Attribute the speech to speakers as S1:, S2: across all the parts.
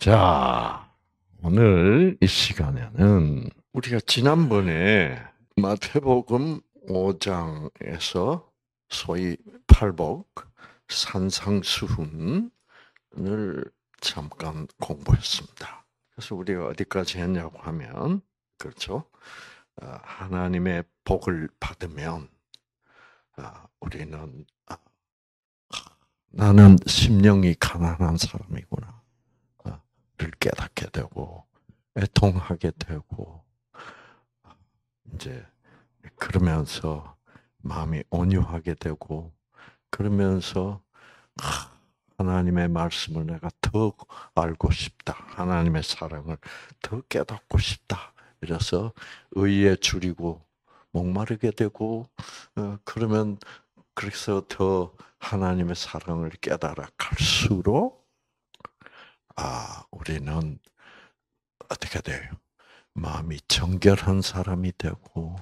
S1: 자, 오늘 이 시간에는 우리가 지난번에 마태복음 5장에서 소위 팔복, 산상수훈을 잠깐 공부했습니다. 그래서 우리가 어디까지 했냐고 하면 그렇죠. 아, 하나님의 복을 받으면 아, 우리는 아, 나는 심령이 가난한 사람이구나. 깨닫게 되고 애통하게 되고 이제 그러면서 마음이 온유하게 되고 그러면서 하나님의 말씀을 내가 더 알고 싶다. 하나님의 사랑을 더 깨닫고 싶다. 이래서 의에 줄이고 목마르게 되고 어, 그러면 그래서 더 하나님의 사랑을 깨달아 갈수록 아, 우리는 어떻게 돼요? 마음이 정결한 사람이 되고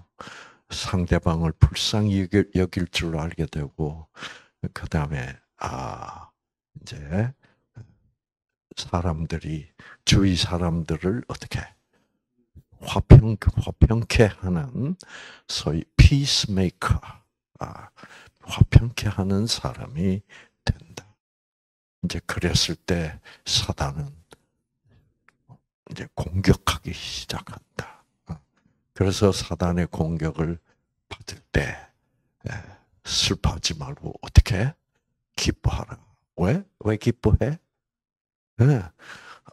S1: 상대방을 불쌍히 여길 줄 알게 되고 그 다음에 아 이제 사람들이 주위 사람들을 어떻게 화평 화평케 하는 소위 피스메이커 아, 화평케 하는 사람이 이제 그랬을 때 사단은 이제 공격하기 시작한다. 어. 그래서 사단의 공격을 받을 때 예, 슬퍼하지 말고 어떻게 기뻐하라. 왜? 왜 기뻐해? 예.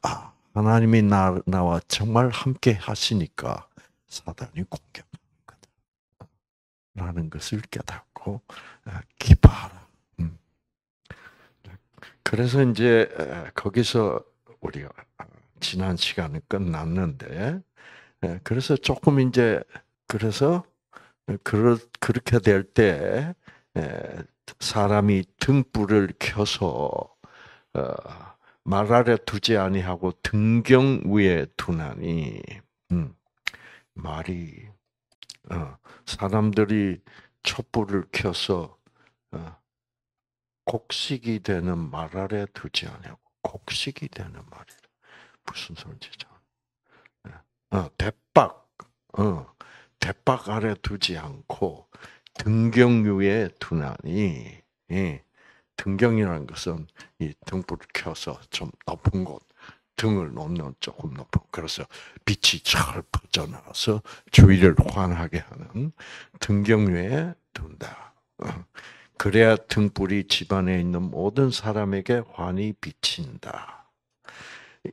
S1: 아, 하나님이 나, 나와 정말 함께 하시니까 사단이 공격하는 거다. 어. 라는 것을 깨닫고 예, 기뻐하라. 그래서 이제 거기서 우리가 어, 지난 시간은 끝났는데, 그래서 조금 이제, 그래서, 그러, 그렇게 될 때, 사람이 등불을 켜서, 어, 말 아래 두지 아니하고 등경 위에 두나니, 음, 말이, 어, 사람들이 촛불을 켜서, 어, 곡식이 되는 말 아래 두지 않냐고. 곡식이 되는 말이라. 무슨 소리죠? 네. 어, 대박, 어, 대박 아래 두지 않고 등경유에 두나니, 예, 등경이라는 것은 이 등불을 켜서 좀 높은 곳, 등을 놓는 조금 높은, 그래서 빛이 잘 퍼져나와서 주위를 환하게 하는 등경유에 둔다. 어. 그래야 등불이 집안에 있는 모든 사람에게 환히 비친다.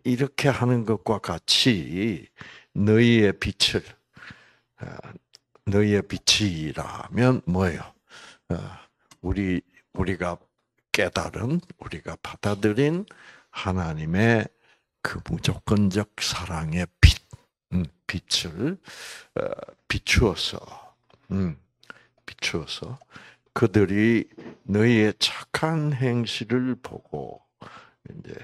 S1: 이렇게 하는 것과 같이 너희의 빛을 어, 너희의 빛이라면 뭐예요? 어, 우리 우리가 깨달은 우리가 받아들인 하나님의 그 무조건적 사랑의 빛, 음, 빛을 어, 비추어서 음, 비추어서 그들이 너희의 착한 행실을 보고 이제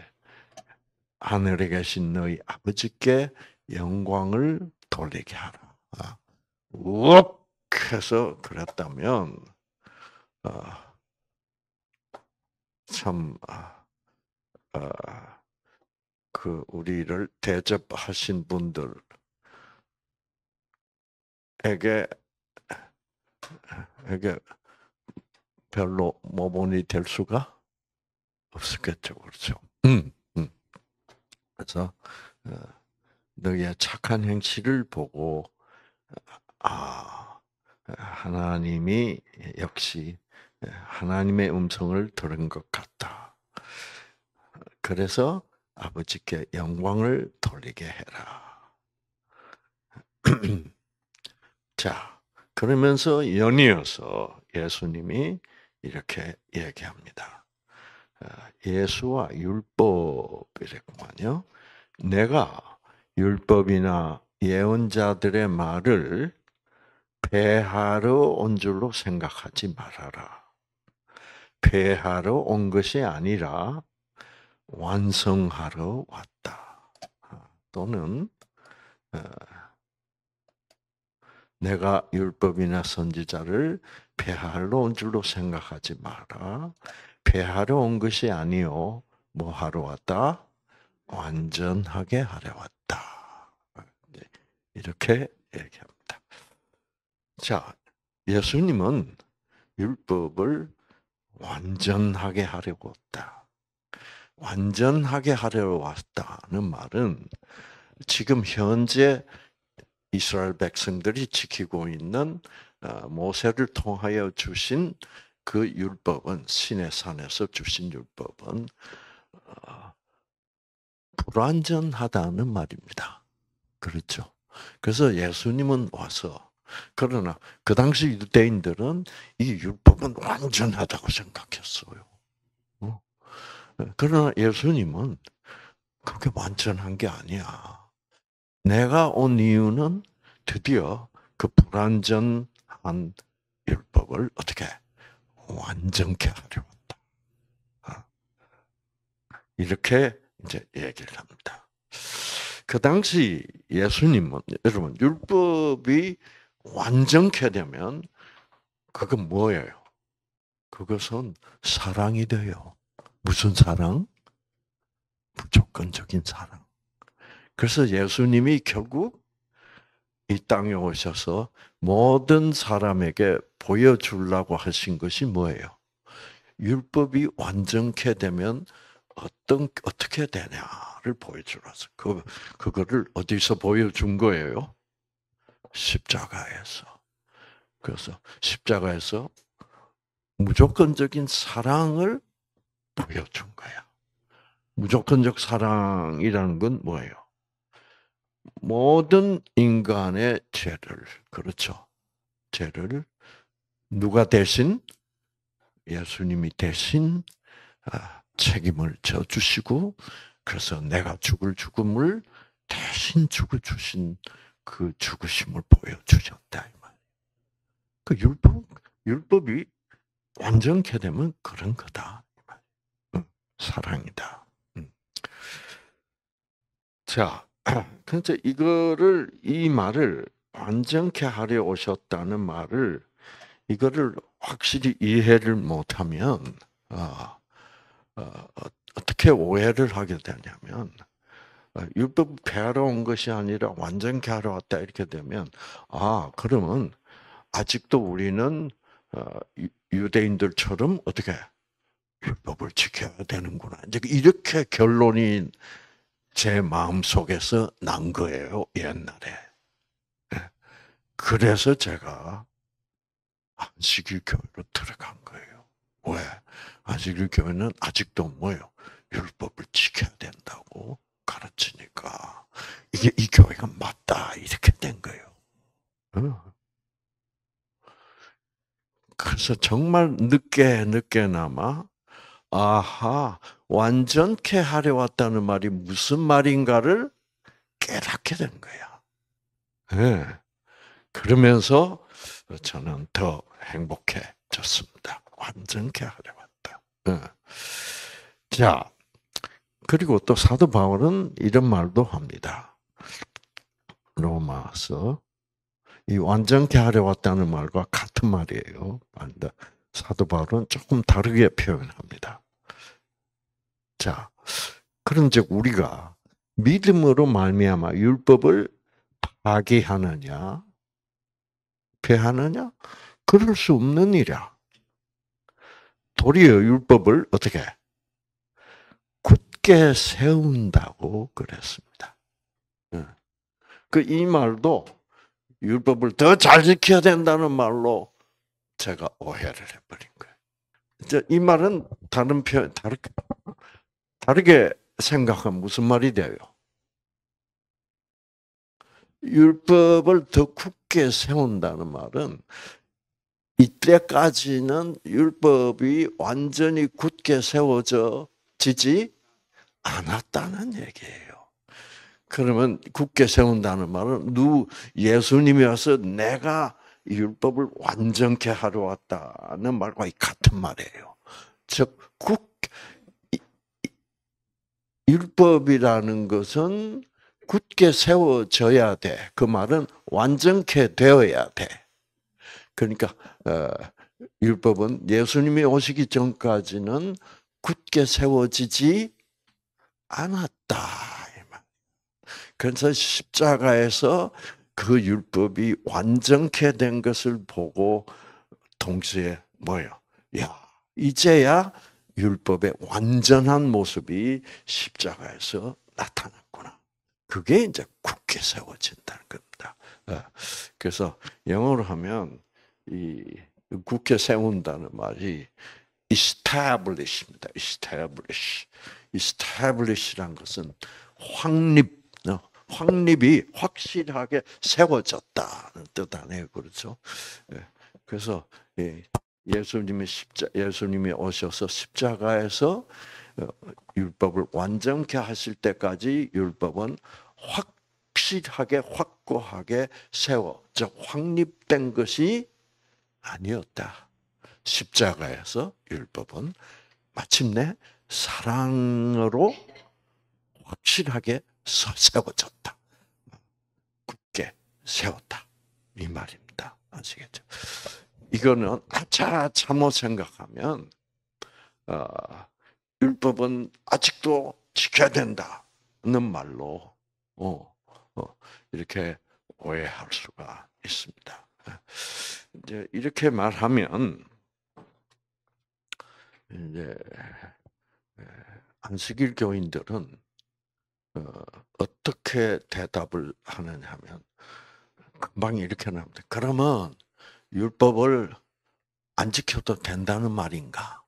S1: 하늘에 계신 너희 아버지께 영광을 돌리게 하라. 아, 욱 해서 그랬다면 아, 참, 아, 그, 우리를 대접하신 분들에게, 에게 별로 모본이될 뭐 수가 없었겠죠, 그렇죠? 음. 음. 그래서 어, 너희의 착한 행실을 보고 아 하나님이 역시 하나님의 음성을 들은 것 같다. 그래서 아버지께 영광을 돌리게 해라. 자, 그러면서 연이어서 예수님이 이렇게 얘기합니다. 어, 예수와 율법이랬군요. 내가 율법이나 예언자들의 말을 배하러 온 줄로 생각하지 말아라. 배하러 온 것이 아니라 완성하러 왔다. 어, 또는 어, 내가 율법이나 선지자를 폐하러 온 줄로 생각하지 마라. 폐하러 온 것이 아니요. 뭐 하러 왔다? 완전하게 하려 왔다. 네, 이렇게 얘기합니다. 자, 예수님은 율법을 완전하게 하려고 왔다. 완전하게 하려 왔다는 말은 지금 현재 이스라엘 백성들이 지키고 있는 어, 모세를 통하여 주신 그 율법은 시내산에서 주신 율법은 어, 불완전하다는 말입니다. 그렇죠. 그래서 예수님은 와서 그러나 그 당시 유대인들은 이 율법은 완전하다고 생각했어요. 어? 그러나 예수님은 그게 완전한 게 아니야. 내가 온 이유는 드디어 그 불완전한 율법을 어떻게 완전케 하려 왔다. 어? 이렇게 이제 얘기를 합니다. 그 당시 예수님은 여러분 율법이 완전케 되면 그건 뭐예요? 그것은 사랑이 돼요. 무슨 사랑? 무조건적인 사랑. 그래서 예수님이 결국 이 땅에 오셔서 모든 사람에게 보여주려고 하신 것이 뭐예요? 율법이 완전케 되면 어떤 어떻게 되냐를 보여주라서 그 그거를 어디서 보여준 거예요? 십자가에서. 그래서 십자가에서 무조건적인 사랑을 보여준 거야. 무조건적 사랑이라는 건 뭐예요? 모든 인간의 죄를 그렇죠. 죄를 누가 대신 예수님이 대신 아, 책임을 져 주시고 그래서 내가 죽을 죽음을 대신 죽어 주신 그 죽으심을 보여 주셨다 그 율법 율법이 완전케 되면 그런 거다. 사랑이다. 자, 그런데 그러니까 이거를 이 말을 완전케 하려 오셨다는 말을 이거를 확실히 이해를 못하면 어, 어, 어 어떻게 오해를 하게 되냐면 어, 율법 배하러 온 것이 아니라 완전케 하러 왔다 이렇게 되면 아 그러면 아직도 우리는 어, 유대인들처럼 어떻게 율법을 지켜야 되는구나 이렇게 결론이 제 마음 속에서 난 거예요, 옛날에. 예. 그래서 제가 안식일 교회로 들어간 거예요. 왜? 안식일 교회는 아직도 뭐예요? 율법을 지켜야 된다고 가르치니까 이게 이 교회가 맞다 이렇게 된 거예요. 어. 그래서 정말 늦게 늦게나마 아하, 완전케 하려 왔다는 말이 무슨 말인가를 깨닫게 된 거야. 네. 그러면서 저는 더 행복해졌습니다. 완전케 하려 왔다. 네. 자, 그리고 또 사도 바울은 이런 말도 합니다. 로마서 이 완전케 하려 왔다는 말과 같은 말이에요. 사도 바울은 조금 다르게 표현합니다. 자, 그런즉 우리가 믿음으로 말미암아 율법을 파괴하느냐, 폐하느냐, 그럴 수 없는 일이야. 도리어 율법을 어떻게 굳게 세운다고 그랬습니다. 예. 그이 말도 율법을 더 잘 지켜야 된다는 말로 제가 오해를 해버린 거예요. 이 말은 다른 표 다르게, 다르게 생각하면 무슨 말이 돼요? 율법을 더 굳게 세운다는 말은 이때까지는 율법이 완전히 굳게 세워져 지지 않았다는 얘기예요. 그러면 굳게 세운다는 말은 누 예수님이 와서 내가 율법을 완전케 하러 왔다는 말과 같은 말이에요. 즉, 국, 율법이라는 것은 굳게 세워져야 돼. 그 말은 완전케 되어야 돼. 그러니까 어, 율법은 예수님이 오시기 전까지는 굳게 세워지지 않았다. 그래서 십자가에서 그 율법이 완전케 된 것을 보고 동시에 뭐요 야, 이제야 율법의 완전한 모습이 십자가에서 나타났구나. 그게 이제 굳게 세워진다는 겁니다. 예. 그래서 영어로 하면 이 굳게 세운다는 말이 establish입니다. establish. establish란 것은 확립 확립이 확실하게 세워졌다는 뜻 아니에요, 그렇죠? 예. 그래서 예, 예수님이 십자 예수님이 오셔서 십자가에서 어, 율법을 완전케 하실 때까지 율법은 확실하게 확고하게 세워 즉 확립된 것이 아니었다. 십자가에서 율법은 마침내 사랑으로 확실하게 세워졌다. 굳게 세웠다. 이 말입니다. 아시겠죠? 이거는 아차차못 생각하면 어, 율법은 아직도 지켜야 된다는 말로 어, 어, 이렇게 오해할 수가 있습니다. 이제 이렇게 말하면 이제 안식일 교인들은 어, 떻게 대답을 하느냐 면 금방 이렇게 나옵니다. 그러면 율법을 안 지켜도 된다는 말인가?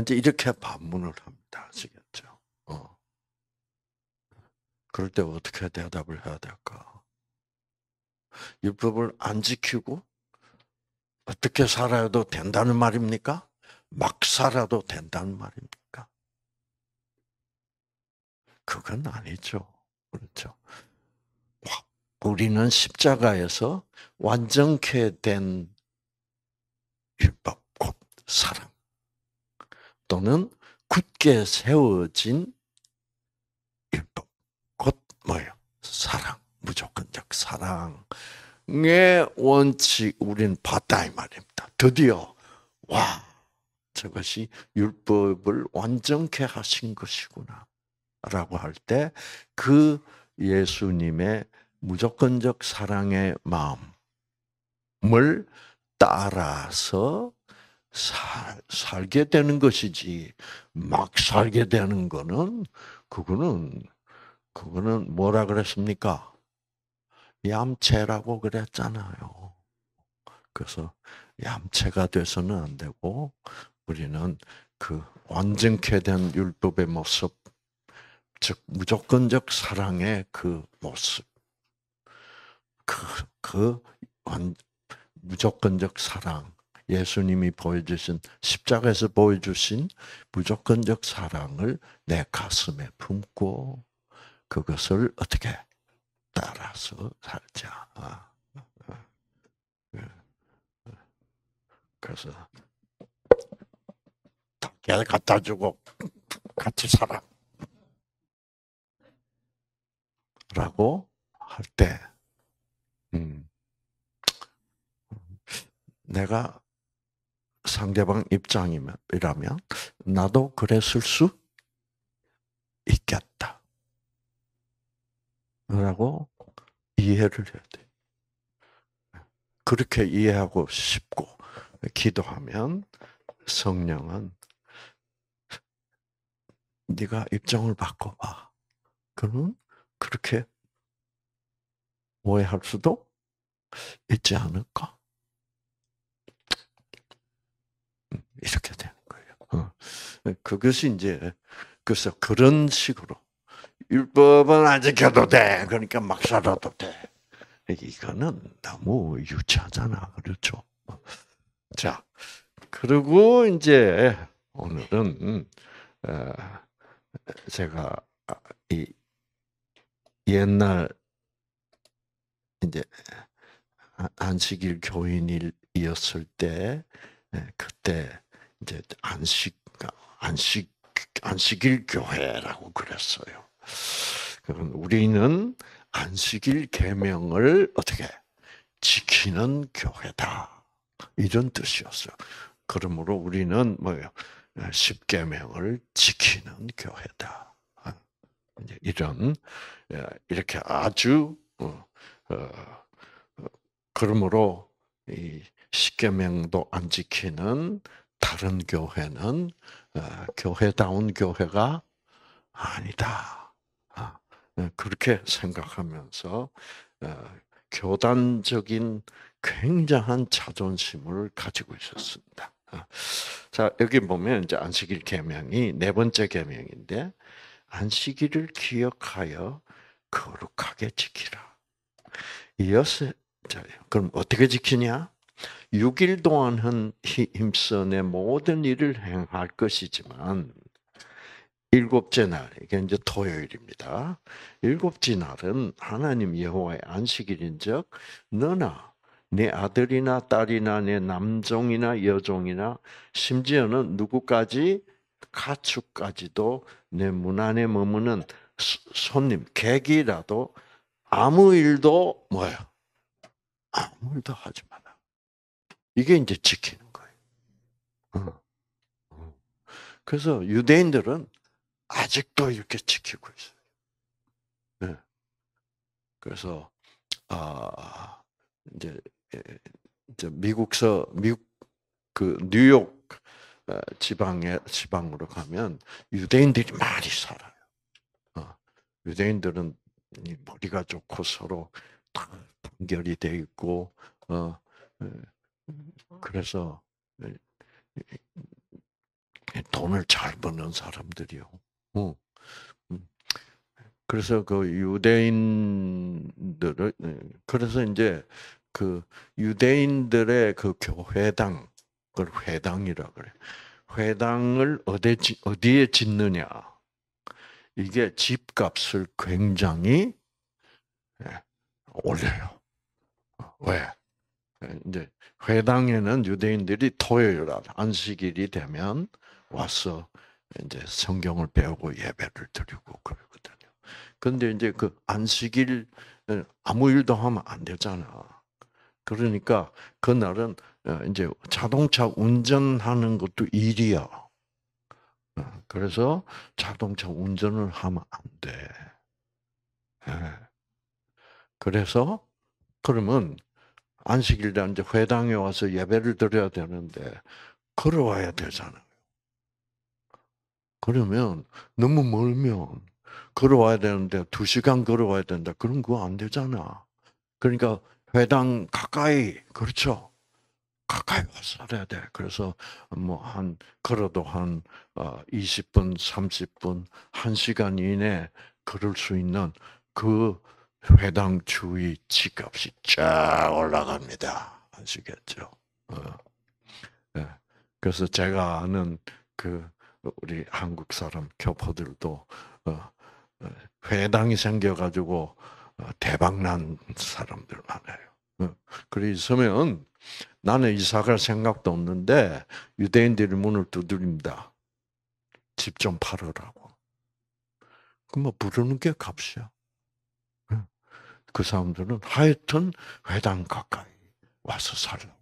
S1: 이제 이렇게 반문을 합니다. 아시겠죠? 어. 그럴 때 어떻게 대답을 해야 될까? 율법을 안 지키고 어떻게 살아도 된다는 말입니까? 막 살아도 된다는 말입니까? 그건 아니죠. 그렇죠. 우리는 십자가에서 완전케 된 율법, 곧 사랑. 또는 굳게 세워진 율법, 곧 뭐예요? 사랑, 무조건적 사랑의 원칙 우리는 봤다 이 말입니다. 드디어 와 저것이 율법을 완전케 하신 것이구나. 라고 할 때 그 예수님의 무조건적 사랑의 마음을 따라서 살, 살게 되는 것이지 막 살게 되는 거는 그거는 그거는 뭐라 그랬습니까? 얌체라고 그랬잖아요. 그래서 얌체가 돼서는 안 되고 우리는 그 완전케 된 율법의 모습 즉 무조건적 사랑의 그 모습, 그, 그 무조건적 사랑, 예수님이 보여주신 십자가에서 보여주신 무조건적 사랑을 내 가슴에 품고 그것을 어떻게 따라서 살자. 예. 그래서 걔 갖다 주고 같이 살아. 라고 할 때, 음, 내가 상대방 입장이라면 나도 그랬을 수 있겠다. 라고 이해를 해야 돼. 그렇게 이해하고 싶고 기도하면 성령은 네가 입장을 바꿔봐. 그러면 그렇게 오해할 수도 있지 않을까? 음, 이렇게 되는 거예요. 어. 그것이 이제 그래서 그런 식으로 율법은 안 지켜도 돼. 그러니까 막 살아도 돼. 이거는 너무 유치하잖아. 그렇죠? 자, 그리고 이제 오늘은 어, 제가 이 옛날 이제 안식일 교인이었을 때 예, 그때 이제 안식 안식 안식일 교회라고 그랬어요. 우리는 안식일 계명을 어떻게 지키는 교회다 이런 뜻이었어요. 그러므로 우리는 뭐요 예, 십계명을 지키는 교회다. 아, 이런 예, 이렇게 아주 어, 어, 어, 그러므로 이 십계명도 안 지키는 다른 교회는 교회다운 교회가 아니다. 아, 예, 그렇게 생각하면서 교단적인 굉장한 자존심을 가지고 있었습니다. 아, 자 여기 보면 이제 안식일 계명이 네 번째 계명인데 안식일을 기억하여 거룩하게 지키라. 여섯째요. 그럼 어떻게 지키냐? 6일 동안은 힘써 내 모든 일을 행할 것이지만, 일곱째 날, 이게 이제 토요일입니다. 일곱째 날은 하나님 여호와의 안식일인 즉, 너나 내 아들이나 딸이나 내 남종이나 여종이나 심지어는 누구까지 가축까지도 내문 안에 머무는 손님, 객이라도 아무 일도 뭐야? 아무 일도 하지 마라. 이게 이제 지키는 거예요. 어. 어. 그래서 유대인들은 아직도 이렇게 지키고 있어요. 예. 그래서 아 이제 예, 이제 미국서 미국 그 뉴욕 어, 지방에 지방으로 가면 유대인들이 많이 살아요. 유대인들은 머리가 좋고 서로 다 분결이 돼 있고 어 그래서 돈을 잘 버는 사람들이요. 어. 음. 그래서 그 유대인들을 그래서 이제 그 유대인들의 그 교회당 그걸 회당이라 그래. 회당을 어디 에 짓느냐? 이게 집값을 굉장히 예, 올려요. 왜? 이제 회당에는 유대인들이 토요일 날 안식일이 되면 와서 이제 성경을 배우고 예배를 드리고 그러거든요. 근데 이제 그 안식일 예, 아무 일도 하면 안 되잖아. 그러니까 그날은 어, 이제 자동차 운전하는 것도 일이야. 그래서 자동차 운전을 하면 안 돼. 예. 그래서 그러면 안식일날 이제 회당에 와서 예배를 드려야 되는데 걸어와야 되잖아요. 그러면 너무 멀면 걸어와야 되는데 두 시간 걸어와야 된다. 그럼 그거 안 되잖아. 그러니까 회당 가까이 그렇죠. 가까이 와서 살아야 돼. 그래서 뭐한 걸어도 한 20분, 어, 30분, 1시간 이내 걸을 수 있는 그 회당 주위 집값이 쫙 올라갑니다. 아시겠죠? 어. 예. 그래서 제가 아는 그 우리 한국 사람 교포들도 어, 회당이 생겨가지고 대박난 사람들 많아요. 그래 있면 나는 이사갈 생각도 없는데 유대인들이 문을 두드립니다. 집 좀 팔으라고. 그럼 뭐 부르는 게 값이야. 그 사람들은 하여튼 회당 가까이 와서 살라고.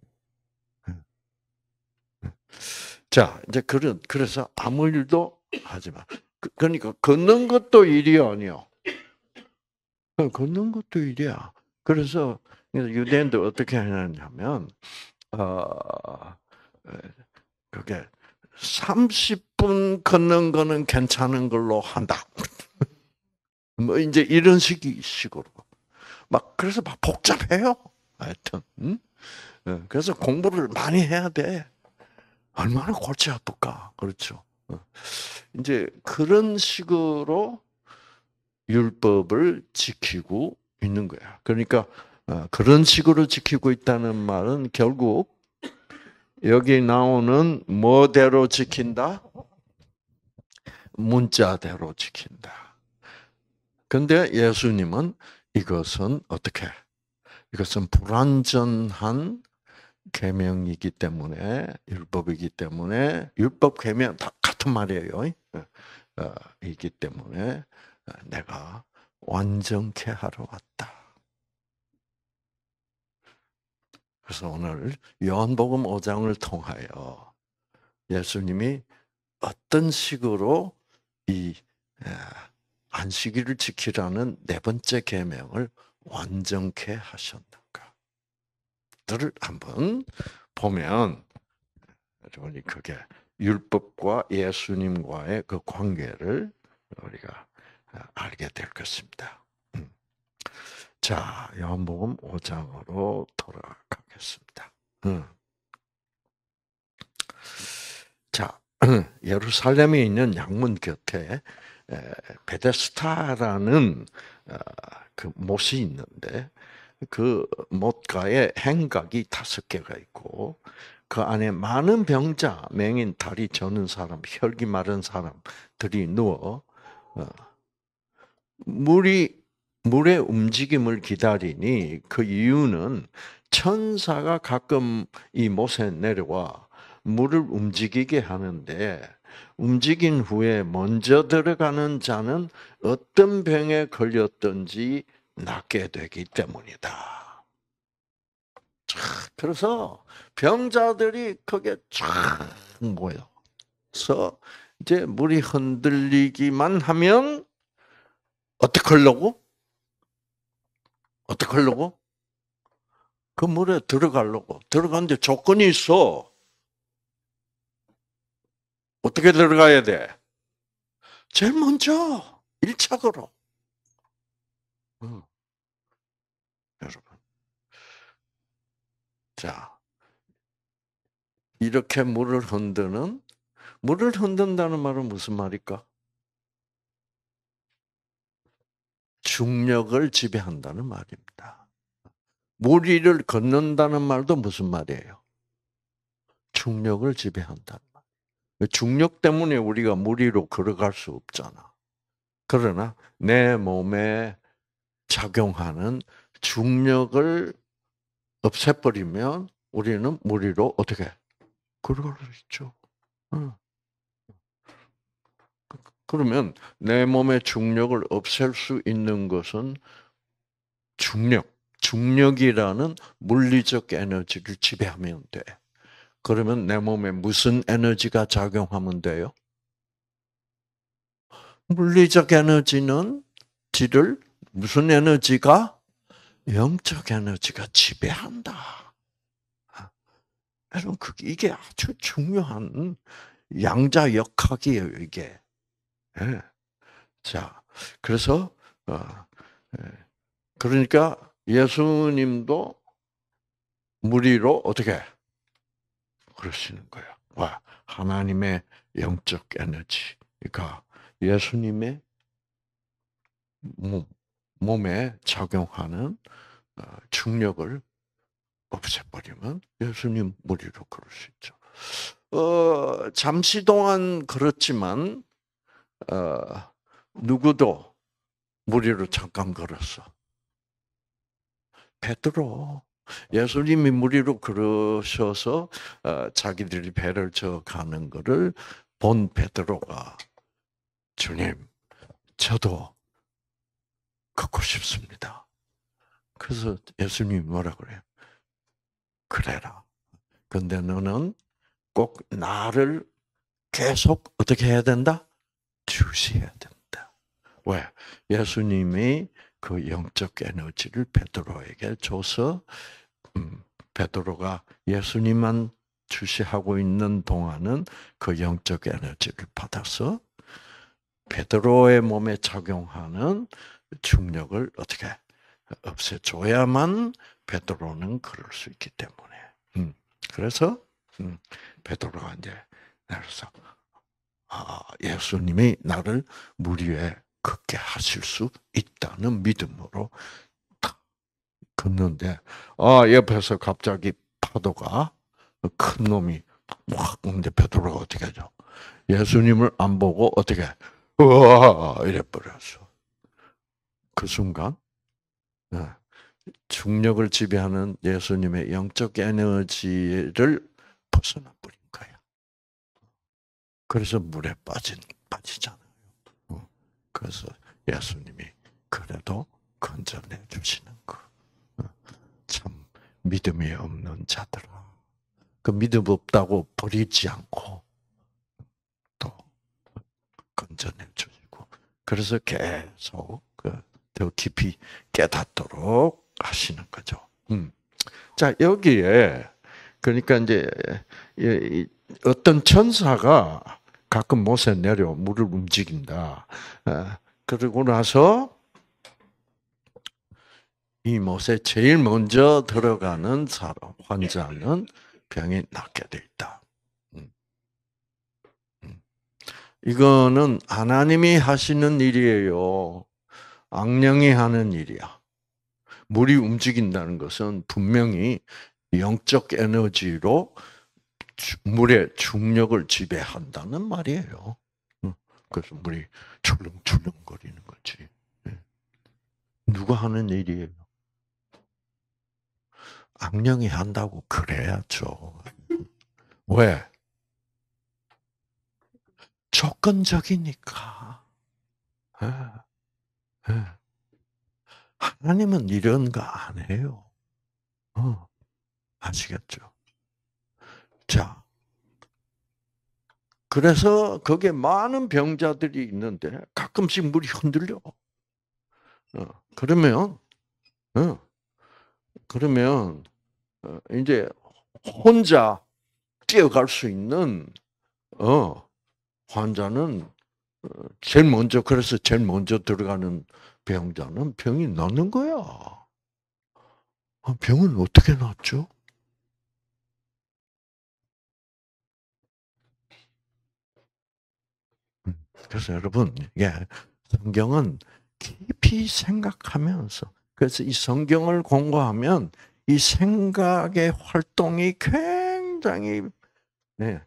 S1: 자, 이제 그런 그래서 아무 일도 하지 마. 그, 그러니까 걷는 것도 일이 아니요. 걷는 것도 일이야. 그래서 그래서 유대인들 어떻게 하냐면 어, 그게 30분 걷는 거는 괜찮은 걸로 한다. 뭐 이제 이런 식으로 막 그래서 막 복잡해요. 하여튼 응? 예, 그래서 공부를 많이 해야 돼. 얼마나 골치 아플까, 그렇죠? 어. 이제 그런 식으로 율법을 지키고 있는 거야. 그러니까 어, 그런 식으로 지키고 있다는 말은 결국 여기 나오는 뭐대로 지킨다? 문자대로 지킨다. 근데 예수님은 이것은 어떻게? 이것은 불완전한 계명이기 때문에 율법이기 때문에 율법 계명 다 같은 말이에요. 어, 어, 이기 때문에 내가 완전케 하러 왔다. 그래서 오늘 요한복음 5장을 통하여 예수님이 어떤 식으로 이 안식일을 지키라는 네 번째 계명을 완전케 하셨는가를 한번 보면 여러분이 그게 율법과 예수님과의 그 관계를 우리가 아, 알게 될 것입니다. 음. 자, 요한복음 5장으로 돌아가겠습니다. 음. 자, 예루살렘에 있는 양문 곁에 베데스타라는 어, 그 못이 있는데 그 못가에 행각이 다섯 개가 있고 그 안에 많은 병자, 맹인, 다리 저는 사람, 혈기 마른 사람들이 누워 어, 물이 물의 움직임을 기다리니 그 이유는 천사가 가끔 이 못에 내려와 물을 움직이게 하는데 움직인 후에 먼저 들어가는 자는 어떤 병에 걸렸든지 낫게 되기 때문이다. 그래서 병자들이 거기에 쫙 모여서 이제 물이 흔들리기만 하면 어떻게 하려고? 어떻게 하려고? 그 물에 들어가려고. 들어가는데 조건이 있어. 어떻게 들어가야 돼? 제일 먼저, 1차적으로. 응. 여러분. 자. 이렇게 물을 흔드는, 물을 흔든다는 말은 무슨 말일까? 중력을 지배한다는 말입니다. 물 위를 걷는다는 말도 무슨 말이에요? 중력을 지배한다는 말. 그 중력 때문에 우리가 물 위로 걸어갈 수 없잖아. 그러나 내 몸에 작용하는 중력을 없애버리면 우리는 물 위로 어떻게 걸어갈 수 있죠. 응. 그러면 내 몸의 중력을 없앨 수 있는 것은 중력, 중력이라는 물리적 에너지를 지배하면 돼. 그러면 내 몸에 무슨 에너지가 작용하면 돼요? 물리적 에너지는 지를 무슨 에너지가 영적 에너지가 지배한다. 여러분, 그게 이게 아주 중요한 양자 역학이에요, 이게. 예. 자, 그래서 어, 예. 그러니까 예수님도 무리로 어떻게 그러시는 거예요. 와, 하나님의 영적 에너지가 예수님의 몸에 작용하는 어, 중력을 없애버리면 예수님 무리로 그럴 수 있죠. 어, 잠시 동안 그렇지만 어, 누구도 무리로 잠깐 걸었어. 베드로. 예수님이 무리로 그러셔서 어, 자기들이 배를 저어 가는 것을 본 베드로가 주님, 저도 걷고 싶습니다. 그래서 예수님이 뭐라 그래요? 그래라. 근데 너는 꼭 나를 계속 어떻게 해야 된다? 주시해야 됩니다 왜? 예수님이 그 영적 에너지를 베드로에게 줘서 음, 베드로가 예수님만 주시하고 있는 동안은 그 영적 에너지를 받아서 베드로의 몸에 작용하는 중력을 어떻게 없애줘야만 베드로는 그럴 수 있기 때문에. 음, 그래서 음, 베드로가 이제 내려서 아, 예수님이 나를 무리에 걷게 하실 수 있다는 믿음으로 탁 걷는데 아 옆에서 갑자기 파도가 큰 놈이 확 근데 베드로가 어떻게 하죠? 예수님을 안 보고 어떻게 우와 이래 버렸어. 그 순간 네, 중력을 지배하는 예수님의 영적 에너지를 벗어나 버린. 그래서 물에 빠진 빠지잖아요. 어, 그래서 예수님이 그래도 건져내 주시는 거. 어, 참 믿음이 없는 자들아. 그 믿음 없다고 버리지 않고 또 건져내 주시고 그래서 계속 그 더 깊이 깨닫도록 하시는 거죠. 음. 자 여기에 그러니까 이제 어떤 천사가 가끔 못에 내려 물을 움직인다. 어, 그러고 나서 이 못에 제일 먼저 들어가는 사람, 환자는 병이 낫게 돼 있다. 음. 음. 이거는 하나님이 하시는 일이에요. 악령이 하는 일이야. 물이 움직인다는 것은 분명히 영적 에너지로 물의 중력을 지배한다는 말이에요. 어, 그래서 물이 출렁출렁거리는 거지. 예. 누가 하는 일이에요? 악령이 한다고 그래야죠. 왜? 조건적이니까. 예. 예. 하나님은 이런 거안 해요. 어, 아시겠죠? 자, 그래서 거기에 많은 병자들이 있는데 가끔씩 물이 흔들려. 어, 그러면, 어, 그러면 어, 이제 혼자 뛰어갈 수 있는 어, 환자는 어, 제일 먼저 그래서 제일 먼저 들어가는 병자는 병이 낫는 거야. 어, 병은 어떻게 낫죠? 그래서 여러분, 예, 성경은 깊이 생각하면서, 그래서 이 성경을 공부하면 이 생각의 활동이 굉장히 네,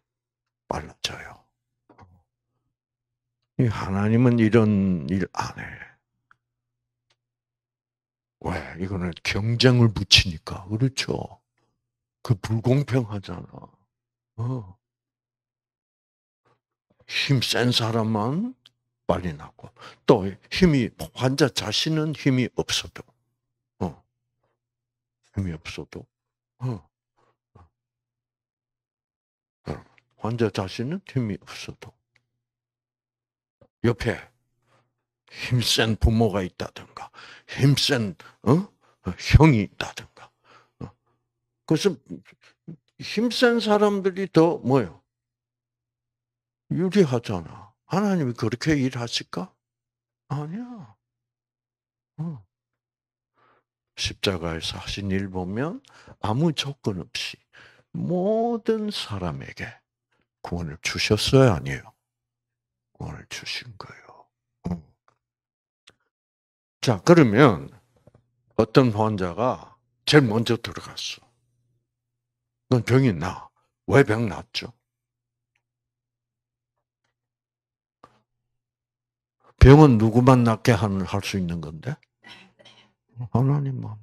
S1: 빨라져요. 하나님은 이런 일 안 해. 왜? 이거는 경쟁을 붙이니까. 그렇죠. 그 불공평하잖아. 어. 힘센 사람만 빨리 낫고 또 힘이 환자 자신은 힘이 없어도 어. 힘이 없어도 어. 어, 어 환자 자신은 힘이 없어도 옆에 힘센 부모가 있다든가 힘센 어, 어? 형이 있다든가 그래서 힘센 사람들이 더 뭐요 유리하잖아. 하나님이 그렇게 일하실까? 아니야. 어. 십자가에서 하신 일 보면 아무 조건 없이 모든 사람에게 구원을 주셨어요, 아니에요? 구원을 주신 거예요. 어. 자, 그러면 어떤 환자가 제일 먼저 들어갔어. 넌 병이 나. 왜 병 났죠? 병은 누구만 낫게 할 수 있는 건데? 네, 네. 하나님만.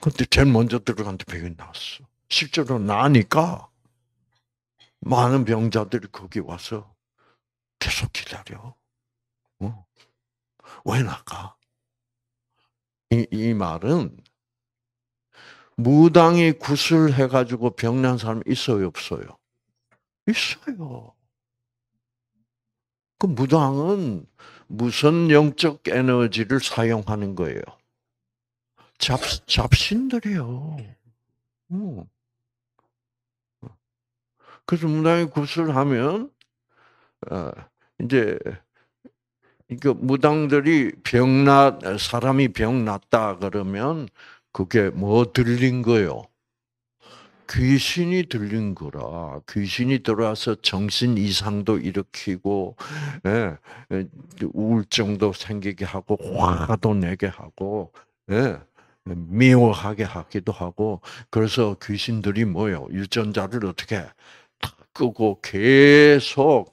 S1: 근데 제일 먼저 들어간데 병이 났어. 실제로 나니까 많은 병자들이 거기 와서 계속 기다려. 어. 왜 나가? 이, 이 말은 무당이 구슬해가지고 병난 사람 있어요, 없어요? 있어요. 그 무당은 무슨 영적 에너지를 사용하는 거예요? 잡, 잡신들이요. 음. 그래서 무당이 구슬하면 어, 이제 그 무당들이 병나 사람이 병났다 그러면 그게 뭐 들린 거요? 귀신이 들린 거라 귀신이 들어와서 정신 이상도 일으키고 예, 예, 우울증도 생기게 하고 화도 내게 하고 예, 미워하게 하기도 하고 그래서 귀신들이 뭐요 유전자를 어떻게 탁 끄고 계속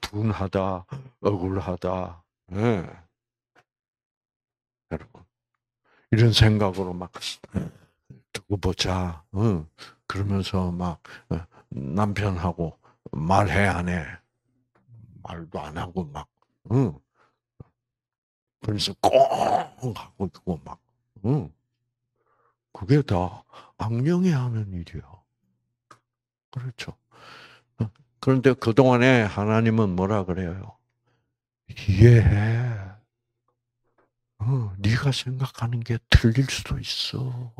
S1: 분하다 억울하다 여러분 이런 생각으로 막 두고 보자. 응. 그러면서 막 어, 남편하고 말해 안 해. 말도 안 하고 막. 응. 그래서 꽁 하고 있고 막. 응. 그게 다 악령이 하는 일이요. 그렇죠. 어, 그런데 그동안에 하나님은 뭐라 그래요? 이해해. 어, 네가 생각하는 게 틀릴 수도 있어.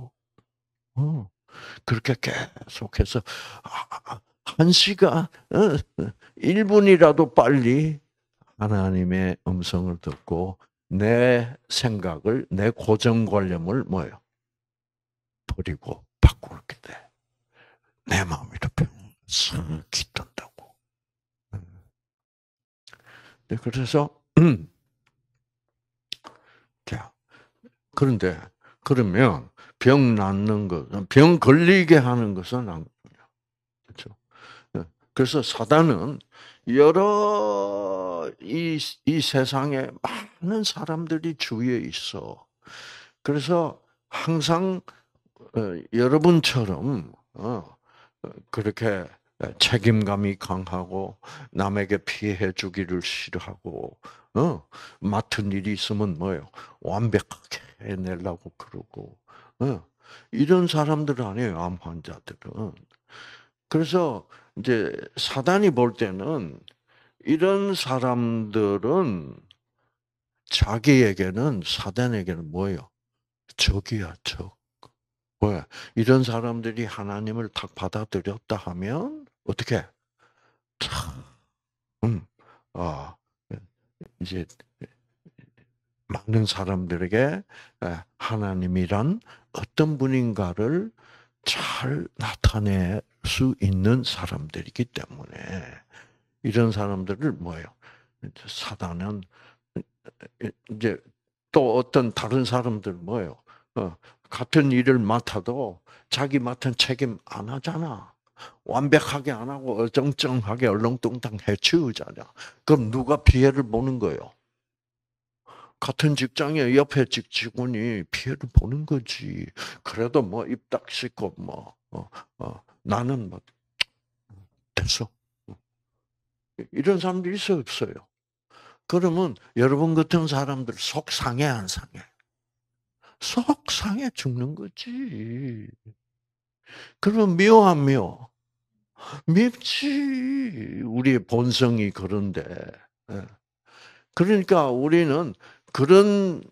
S1: 어, 그렇게 계속해서 아, 한 시간, 어, 일분이라도 빨리 하나님의 음성을 듣고 내 생각을, 내 고정관념을 뭐예요? 버리고 바꾸게 돼. 내 마음이 더 평생 깃든다고. 음. 네, 그래서, 자, 그런데, 그러면, 병 낫는 것, 병 걸리게 하는 것은 안 그렇죠. 네. 그래서 사단은 여러 이, 이 세상에 많은 사람들이 주위에 있어. 그래서 항상 어, 여러분처럼 어, 그렇게 책임감이 강하고 남에게 피해 주기를 싫어하고 어, 맡은 일이 있으면 뭐요 완벽하게 해내려고 그러고 예. 이런 사람들 은 아니에요, 암 환자들은. 그래서 이제 사단이 볼 때는 이런 사람들은 자기에게는 사단에게는 뭐예요? 적이야, 적. 왜? 이런 사람들이 하나님을 탁 받아들였다 하면 어떻게? 음, 아 이제 많은 사람들에게 하나님이란 어떤 분인가를 잘 나타낼 수 있는 사람들이기 때문에 이런 사람들을 뭐예요? 사단은 이제 또 어떤 다른 사람들 뭐예요? 어, 같은 일을 맡아도 자기 맡은 책임 안 하잖아. 완벽하게 안 하고 얼쩡쩡하게 얼렁뚱땅 해치우잖아. 그럼 누가 피해를 보는 거예요? 같은 직장에 옆에 직 직원이 피해를 보는 거지. 그래도 뭐입딱 씻고 뭐 어, 어, 나는 뭐 됐어. 이런 사람도 있어 없어요. 그러면 여러분 같은 사람들 속 상해 안 상해? 속 상해 죽는 거지. 그러면 미워안 미워? 밉지. 우리의 본성이 그런데. 예. 그러니까 우리는 그런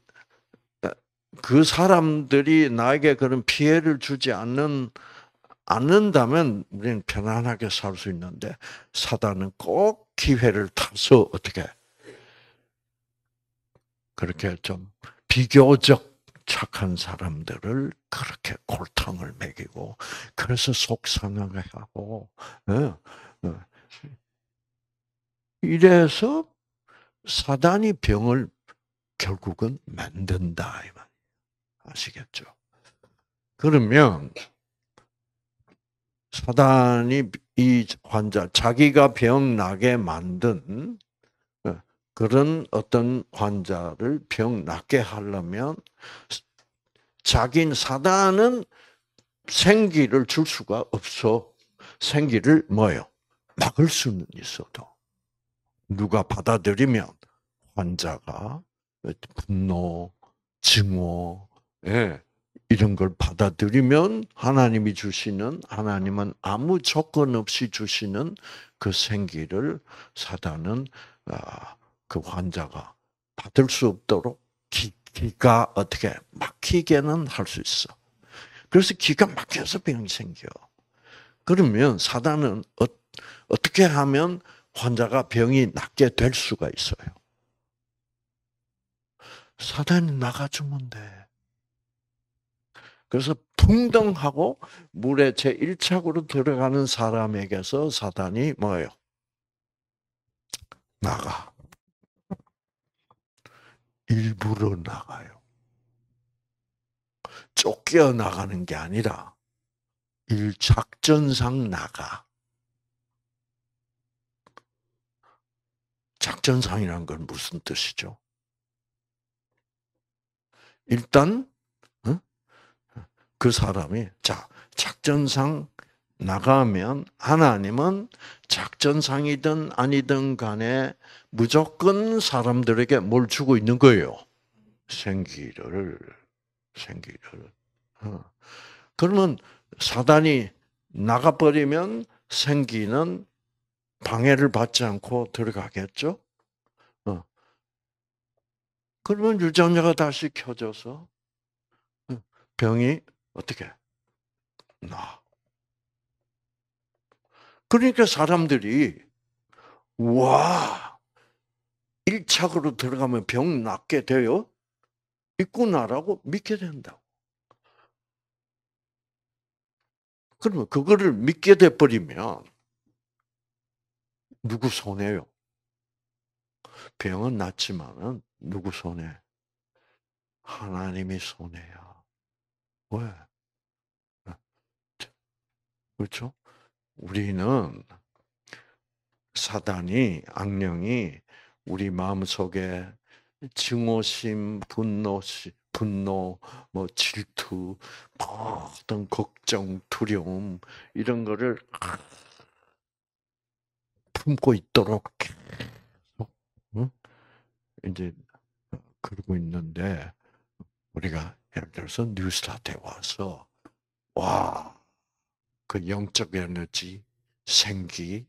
S1: 그 사람들이 나에게 그런 피해를 주지 않는 않는다면 우리는 편안하게 살 수 있는데 사단은 꼭 기회를 타서 어떻게 그렇게 좀 비교적 착한 사람들을 그렇게 골탕을 먹이고 그래서 속상하게 하고 어, 어. 이래서 사단이 병을 결국은 만든다. 아시겠죠? 그러면 사단이 이 환자 자기가 병 나게 만든 예, 그런 어떤 환자를 병 낫게 하려면 자긴 사단은 생기를 줄 수가 없어. 생기를 뭐요? 막을 수는 있어도 누가 받아들이면 환자가 분노, 증오, 예, 이런 걸 받아들이면 하나님이 주시는 하나님은 아무 조건 없이 주시는 그 생기를 사단은 아, 그 환자가 받을 수 없도록 기, 가 어떻게 막히게는 할 수 있어. 그래서 기가 막혀서 병이 생겨. 그러면 사단은 어, 어떻게 하면 환자가 병이 낫게 될 수가 있어요. 사단이 나가주면 돼. 그래서 풍덩하고 물에 제 1착으로 들어가는 사람에게서 사단이 뭐예요? 나가. 일부러 나가요. 쫓겨 나가는 게 아니라 일작전상 나가. 작전상이란 건 무슨 뜻이죠? 일단 어? 그 사람이 자 작전상 나가면 하나님은 작전상이든 아니든 간에 무조건 사람들에게 뭘 주고 있는 거예요. 생기를 생기를. 어. 그러면 사단이 나가버리면 생기는 방해를 받지 않고 들어가겠죠? 어. 그러면 유전자가 다시 켜져서 병이 어떻게 나. 그러니까 사람들이 와 1차으로 들어가면 병 낫게 돼요? 있구나라고 믿게 된다고. 그러면 그거를 믿게 돼버리면 누구 손해요? 병은 낫지만은 누구 손에? 하나님이 손에야. 왜? 아, 그렇죠? 우리는 사단이 악령이 우리 마음 속에 증오심, 분노심, 분노, 뭐 질투, 모든 걱정, 두려움 이런 거를 아, 품고 있도록 이제 그러고 있는데 우리가 예를 들어서 뉴스타트에 와서 와 그 영적 에너지, 생기,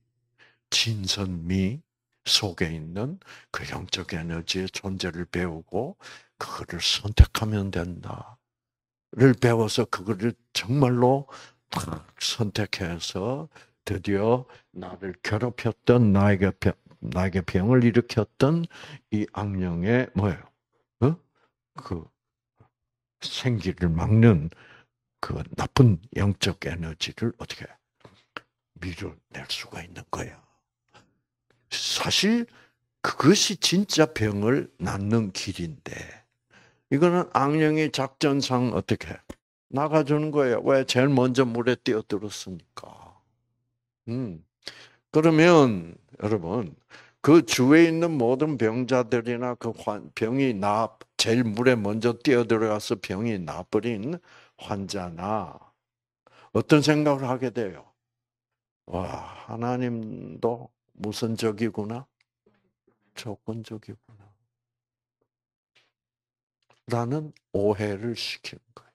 S1: 진선미 속에 있는 그 영적 에너지의 존재를 배우고 그거를 선택하면 된다를 배워서 그거를 정말로 딱 선택해서 드디어 나를 괴롭혔던 나에게 나에게 병을 일으켰던 이 악령의 뭐예요? 어? 그 생기를 막는 그 나쁜 영적 에너지를 어떻게 밀어낼 수가 있는 거야. 사실 그것이 진짜 병을 낫는 길인데 이거는 악령의 작전상 어떻게 나가주는 거예요. 왜 제일 먼저 물에 뛰어들었으니까. 음. 그러면 여러분 그 주위에 있는 모든 병자들이나 그 병이 나 제일 물에 먼저 뛰어들어가서 병이 나버린 환자나 어떤 생각을 하게 돼요? 와 하나님도 무선적이구나 조건적이구나 라는 오해를 시키는 거예요.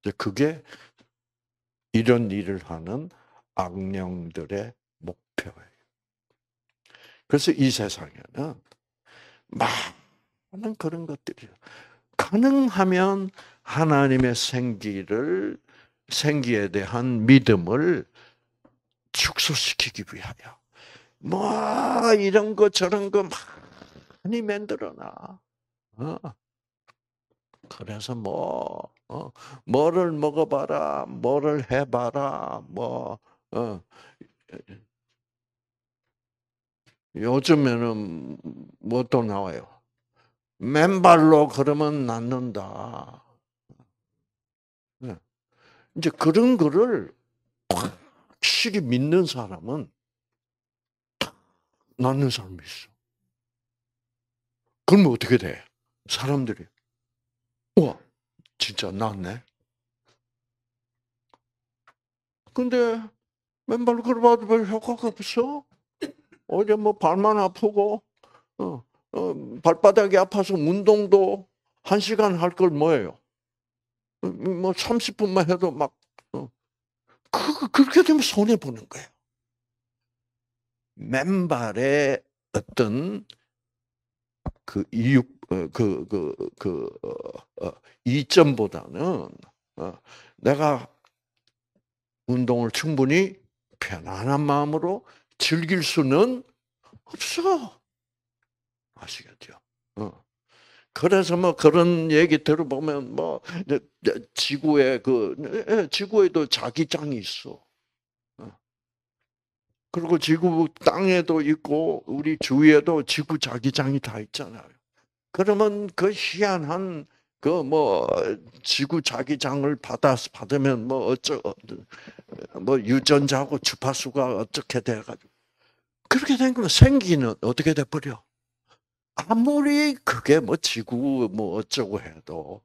S1: 이제 그게 이런 일을 하는 악령들의 배워요. 그래서 이 세상에는 많은 그런 것들이 가능하면 하나님의 생기를 생기에 대한 믿음을 축소시키기 위하여 뭐 이런 거 저런 거 많이 만들어놔. 어? 그래서 뭐 어? 뭐를 먹어봐라, 뭐를 해봐라, 뭐 어? 요즘에는 뭐 또 나와요? 맨발로 걸으면 낫는다. 네. 이제 그런 거를 확실히 믿는 사람은 낫는 사람이 있어. 그러면 어떻게 돼? 사람들이 와 진짜 낫네. 근데 맨발로 걸어봐도 별 효과가 없어? 어제 뭐 발만 아프고 어, 어, 발바닥이 아파서 운동도 한 시간 할 걸 뭐예요? 뭐 30분만 해도 막 어. 그, 그, 그렇게 되면 손해 보는 거예요. 맨발에 어떤 그 이육 그그그 어, 그, 그, 그 어, 어, 이점보다는 어, 내가 운동을 충분히 편안한 마음으로 즐길 수는 없어. 아시겠죠? 어. 그래서 뭐 그런 얘기 들어보면 뭐 지구에 그 네, 네, 지구에도 자기 장이 있어. 어. 그리고 지구 땅에도 있고 우리 주위에도 지구 자기장이 다 있잖아요. 그러면 그 희한한 그뭐 지구 자기장을 받아 받으면 뭐 어쩌 어, 뭐 유전자하고 주파수가 어떻게 돼가지고 그렇게 된 거면 생기는 어떻게 돼 버려? 아무리 그게 뭐 지구 뭐 어쩌고 해도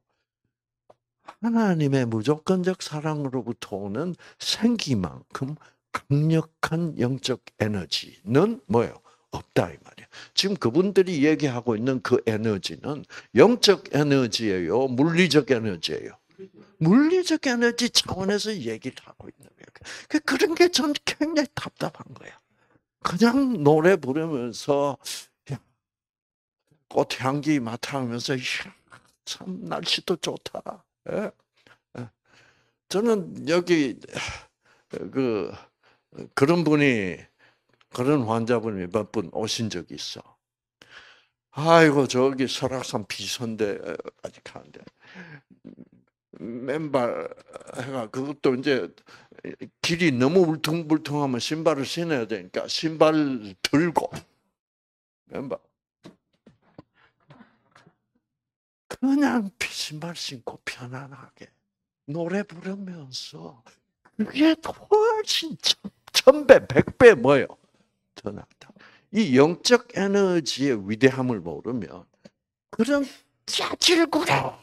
S1: 하나님의 무조건적 사랑으로부터 오는 생기만큼 강력한 영적 에너지는 뭐예요? 없다 이 말이야. 지금 그분들이 얘기하고 있는 그 에너지는 영적 에너지예요, 물리적 에너지예요. 물리적 에너지 차원에서 얘기를 하고 있는 거예요. 그, 그런 게전 굉장히 답답한 거야. 그냥 노래 부르면서 꽃 향기 맡아하면서 참 날씨도 좋다. 예? 예. 저는 여기 그 그런 분이 그런 환자분이 몇 분 오신 적이 있어. 아이고 저기 설악산 비선대 어, 아직 가는데 맨발 그것도 이제 길이 너무 울퉁불퉁하면 신발을 신어야 되니까 신발 들고 맨발 그냥 신발 신고 편안하게 노래 부르면서 그게 훨씬 천, 천배 백배 뭐예요? 더 낫다. 이 영적 에너지의 위대함을 모르면 그런 자질구레한그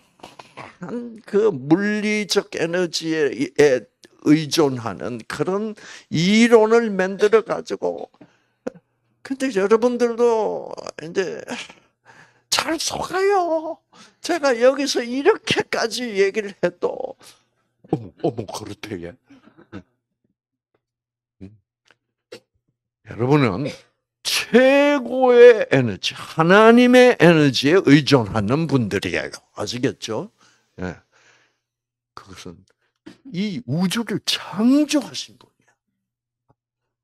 S1: 아. 물리적 에너지에 의존하는 그런 이론을 만들어 가지고 근데 여러분들도 이제 잘 속아요. 제가 여기서 이렇게까지 얘기를 해도 어머, 어머 그렇대 얘. 여러분은 최고의 에너지, 하나님의 에너지에 의존하는 분들이에요. 아시겠죠? 예. 그것은 이 우주를 창조하신 분이야.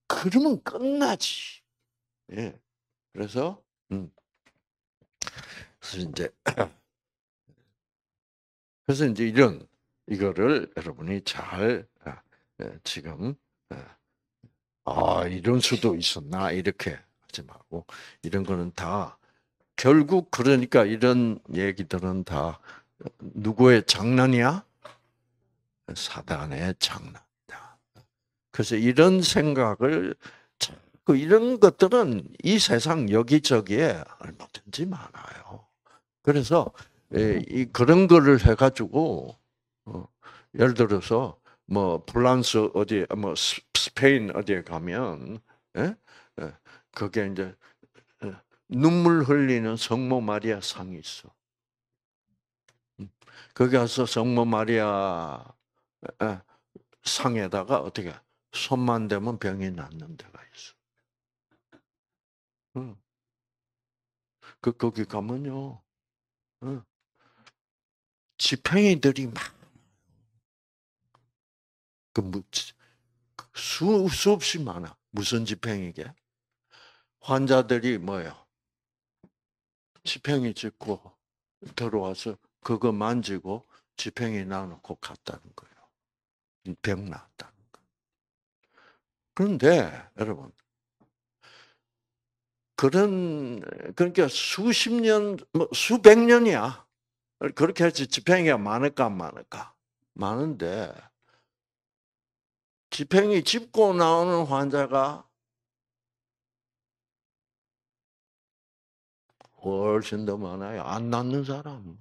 S1: 그러면 끝나지. 예. 그래서, 음. 그래서 이제, 그래서 이제 이런, 이거를 여러분이 잘, 아, 예, 지금, 아, 아, 이런 수도 있었나, 이렇게 하지 말고, 이런 거는 다, 결국 그러니까 이런 얘기들은 다 누구의 장난이야? 사단의 장난이다. 그래서 이런 생각을, 자 이런 것들은 이 세상 여기저기에 얼마든지 많아요. 그래서, 예, 이, 그런 거를 해가지고, 어, 예를 들어서, 뭐 프랑스 어디 뭐 스페인 어디에 가면 예? 예. 그게 이제 예. 눈물 흘리는 성모 마리아 상이 있어. 음. 거기 가서 성모 마리아 예, 예, 상에다가 어떻게 손만 대면 병이 낫는 데가 있어. 그 거기 가면요. 지팽이들이 막그 수, 수없이 많아. 무슨 집행이게? 환자들이 뭐예요? 지팽이 짓고 들어와서 그거 만지고 지팽이 나놓고 갔다는 거예요. 병 났다는 거. 그런데 여러분 그런 그러니까 수십 년, 뭐 수백 년이야. 그렇게 해서 집행이 많을까 많을까 많은데 집행이 짚고 나오는 환자가 훨씬 더 많아요. 안 낫는 사람.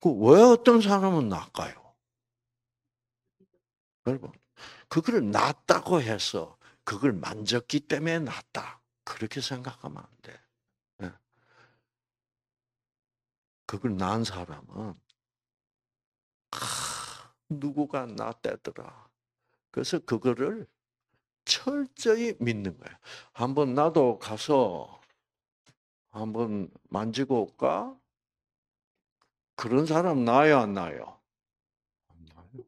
S1: 그 왜 어떤 사람은 낫까요? 여러분, 그걸 낫다고 해서 그걸 만졌기 때문에 낫다. 그렇게 생각하면 안 돼. 예. 그걸 난 사람은 아, 누구가 낫대더라. 그래서 그거를 철저히 믿는 거예요. 한번 나도 가서 한번 만지고 올까? 그런 사람 나요, 안 나요? 안 나요.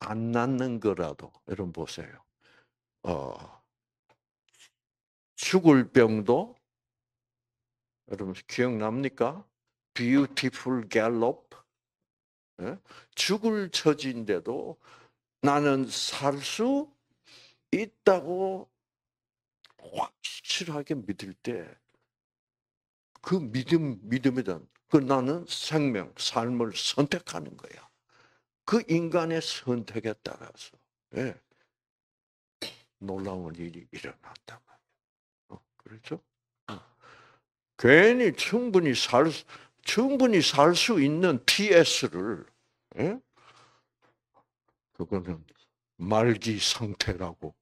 S1: 안 낳는 거라도, 여러분 보세요. 어, 죽을 병도, 여러분 기억납니까? Beautiful Gallop 예? 죽을 처지인데도 나는 살 수 있다고 확실하게 믿을 때 그 믿음, 믿음에 대한 그 나는 생명, 삶을 선택하는 거야. 그 인간의 선택에 따라서 예, 놀라운 일이 일어났다고이에 어, 그렇죠? 어. 괜히 충분히 살 수, 충분히 살 수 있는 PS를 예? 그거는 말기 상태라고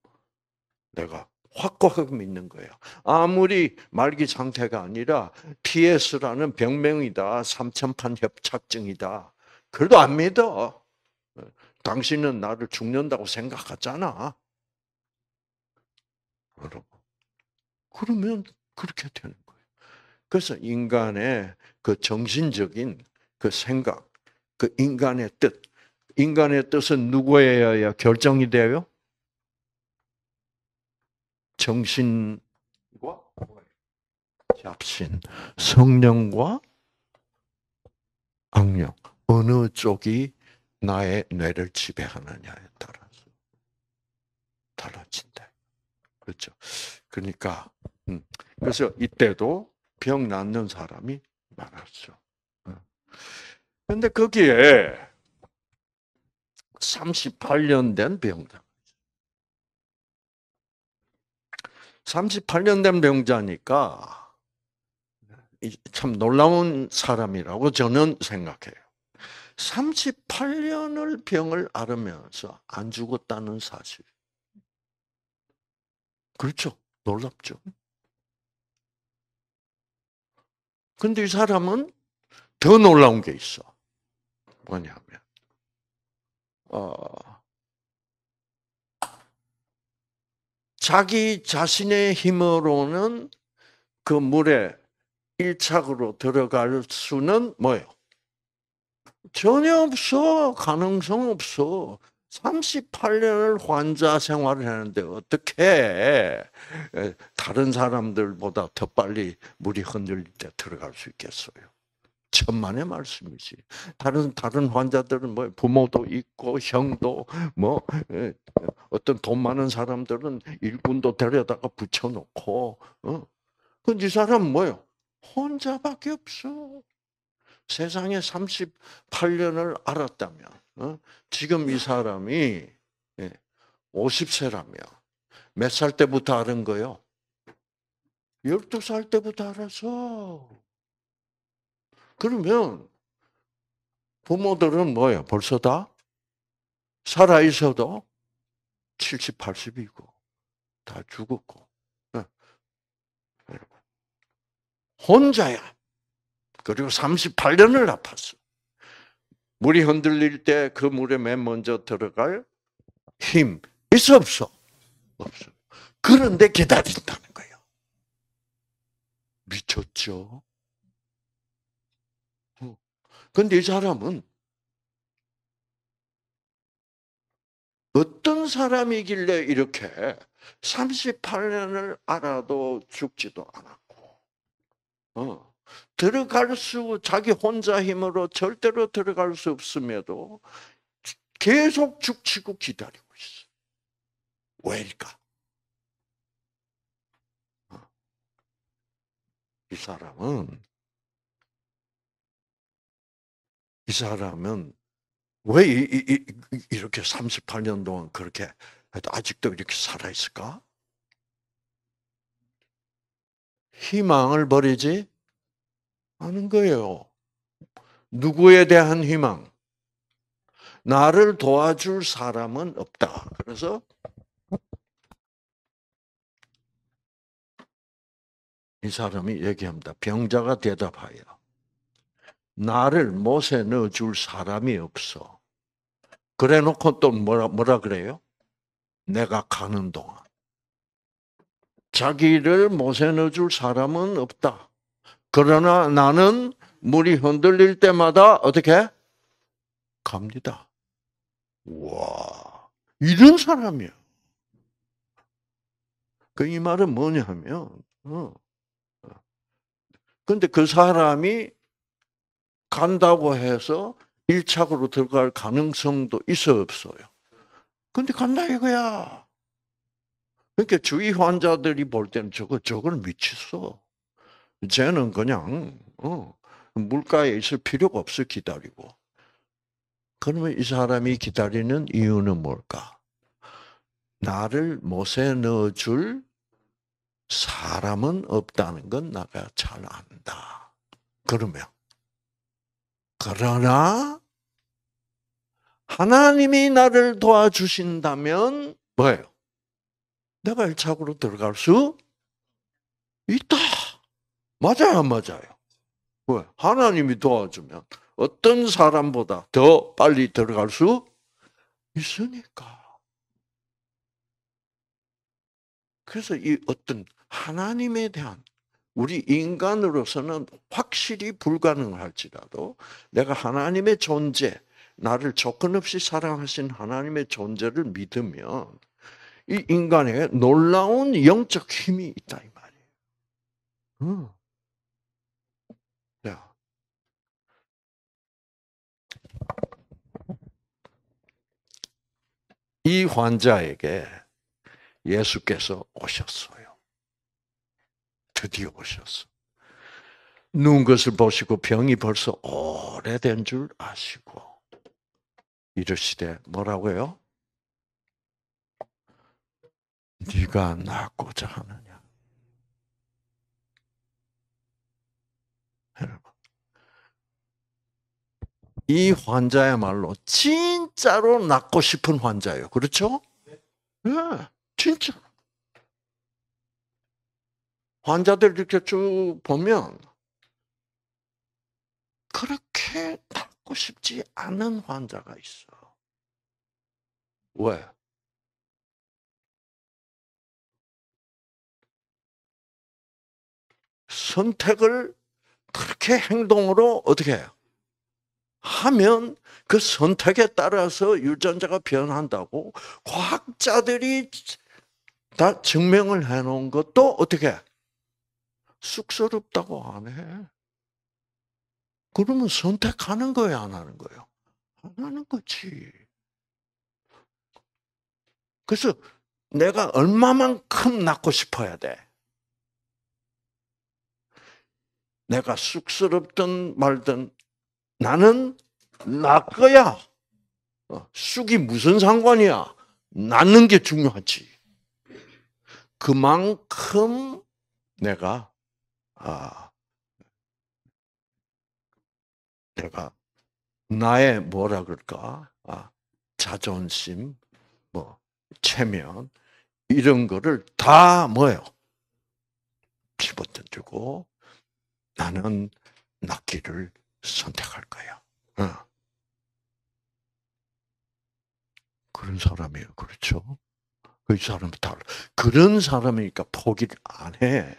S1: 내가 확고하게 믿는 거예 아무리 말기 상태가 아니라 PS라는 병명이다. 삼천판 협착증이다. 그래도 안 믿어. 예. 당신은 나를 죽는다고 생각하잖아. 여러분. 그러면 그렇게 되는 그래서 인간의 그 정신적인 그 생각, 그 인간의 뜻, 인간의 뜻은 누구에야 결정이 돼요? 정신과 잡신, 성령과 악령 어느 쪽이 나의 뇌를 지배하느냐에 따라서 달라진다. 그렇죠. 그러니까 음. 그래서 이때도 병 낫는 사람이 많았어. 근데 거기에 38년 된 병자. 38년 된 병자니까 참 놀라운 사람이라고 저는 생각해요. 38년을 병을 앓으면서 안 죽었다는 사실. 그렇죠. 놀랍죠. 근데 이 사람은 더 놀라운 게 있어. 뭐냐면, 어, 자기 자신의 힘으로는 그 물에 일착으로 들어갈 수는 뭐예요? 전혀 없어. 가능성 없어. 38년을 환자 생활을 했는데 어떻게 다른 사람들보다 더 빨리 물이 흔들릴 때 들어갈 수 있겠어요? 천만의 말씀이지. 다른 다른 환자들은 뭐 부모도 있고 형도 뭐 어떤 돈 많은 사람들은 일꾼도 데려다가 붙여놓고 어? 근데 이 사람 뭐요? 혼자밖에 없어. 세상에 38년을 알았다면 어? 지금 이 사람이 5 예, 0세라면몇 살 때부터 아는 거요? 예 12살 때부터 알아서 그러면 부모들은 뭐예요? 벌써 다 살아있어도 70, 80이고 다 죽었고 어. 혼자야. 그리고 38년을 아팠어. 물이 흔들릴 때 그 물에 맨 먼저 들어갈 힘 있어 없어? 없어. 그런데 기다린다는 거예요. 미쳤죠? 그런데이 어. 사람은 어떤 사람이길래 이렇게 38년을 알아도 죽지도 않았고, 어. 들어갈 수 자기 혼자 힘으로 절대로 들어갈 수 없음에도 계속 죽치고 기다리고 있어. 왜일까? 어. 이 사람은 이 사람은 왜 이, 이, 이 렇게 38년 동안 그렇게 아직도 이렇게 살아 있을까? 희망을 버리지 하는 거예요. 누구에 대한 희망? 나를 도와줄 사람은 없다. 그래서 이 사람이 얘기합니다. 병자가 대답하여 나를 못에 넣어줄 사람이 없어. 그래 놓고 또 뭐라, 뭐라 그래요? 내가 가는 동안. 자기를 못에 넣어줄 사람은 없다. 그러나 나는 물이 흔들릴 때마다 어떻게? 갑니다. 와, 이런 사람이야. 그 이 말은 뭐냐면, 어. 근데 그 사람이 간다고 해서 1착으로 들어갈 가능성도 있어 없어요. 근데 간다 이거야. 그러니까 주위 환자들이 볼 때는 저거, 저건 미쳤어. 이제는 그냥 어, 물가에 있을 필요가 없어 기다리고. 그러면 이 사람이 기다리는 이유는 뭘까? 나를 못에 넣어줄 사람은 없다는 건 내가 잘 안다. 그러면 그러나 하나님이 나를 도와주신다면 뭐예요? 내가 1차으로 들어갈 수 있다. 맞아요, 안 맞아요? 왜? 하나님이 도와주면 어떤 사람보다 더 빨리 들어갈 수 있으니까. 그래서 이 어떤 하나님에 대한 우리 인간으로서는 확실히 불가능할지라도 내가 하나님의 존재, 나를 조건 없이 사랑하신 하나님의 존재를 믿으면 이 인간에 놀라운 영적 힘이 있다 이 말이에요. 음. 이 환자에게 예수께서 오셨어요. 드디어 오셨어. 누운 것을 보시고 병이 벌써 오래된 줄 아시고 이르시되 뭐라고요? 네가 낫고자 하느냐? 이 환자야말로 진짜로 낫고 싶은 환자예요. 그렇죠? 네, 진짜. 환자들 이렇게 쭉 보면 그렇게 낫고 싶지 않은 환자가 있어. 왜? 선택을 그렇게 행동으로 어떻게 해요? 하면 그 선택에 따라서 유전자가 변한다고 과학자들이 다 증명을 해 놓은 것도 어떻게 쑥스럽다고 안 해. 그러면 선택하는 거예요, 안 하는 거예요? 안 하는 거지. 그래서 내가 얼마만큼 낳고 싶어야 돼? 내가 쑥스럽든 말든 나는 나 거야. 어, 쑥이 무슨 상관이야. 낳는 게 중요하지. 그만큼 내가 아 내가 나의 뭐라 그럴까 아, 자존심 뭐 체면 이런 거를 다 뭐요 집어던지고 나는 낳기를 선택할 거야. 어. 그런 사람이에요. 그렇죠? 그 사람이 달 그런 사람이니까 포기를 안 해.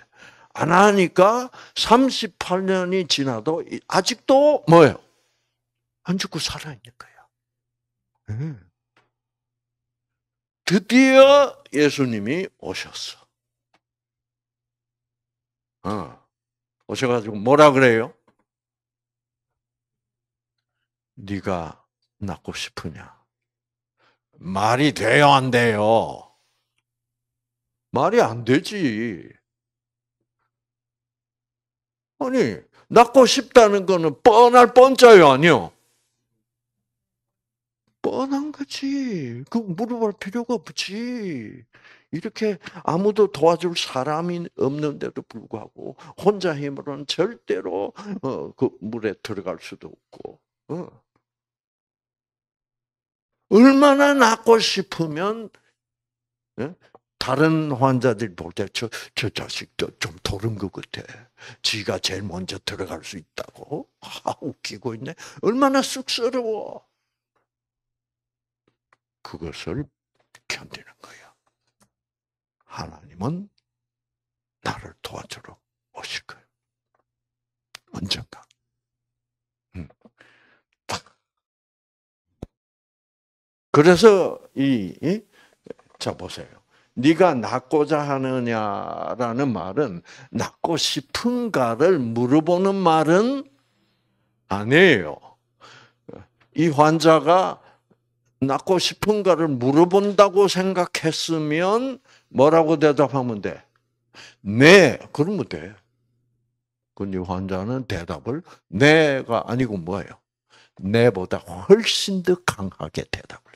S1: 안 하니까 38년이 지나도 아직도 뭐예요? 안 죽고 살아있는 거야. 응. 드디어 예수님이 오셨어. 어. 오셔가지고 뭐라 그래요? 네가 낳고 싶으냐? 말이 돼요, 안 돼요? 말이 안 되지. 아니, 낳고 싶다는 거는 뻔할 뻔자요, 아니요? 뻔한 거지. 그 물어볼 필요가 없지. 이렇게 아무도 도와줄 사람이 없는데도 불구하고 혼자 힘으로는 절대로 어, 그 물에 들어갈 수도 없고. 어. 얼마나 낫고 싶으면 예? 다른 환자들 볼 때 저 저 자식 도좀 도른 것 같아. 지가 제일 먼저 들어갈 수 있다고. 아 웃기고 있네. 얼마나 쑥스러워. 그것을 견디는 거야. 하나님은 나를 도와주러 오실 그래서 이, 자 보세요. 네가 낳고자 하느냐라는 말은 낳고 싶은가를 물어보는 말은 아니에요. 이 환자가 낳고 싶은가를 물어본다고 생각했으면 뭐라고 대답하면 돼? 네, 그러면 돼. 근데 환자는 대답을 네가 아니고 뭐예요? 네보다 훨씬 더 강하게 대답을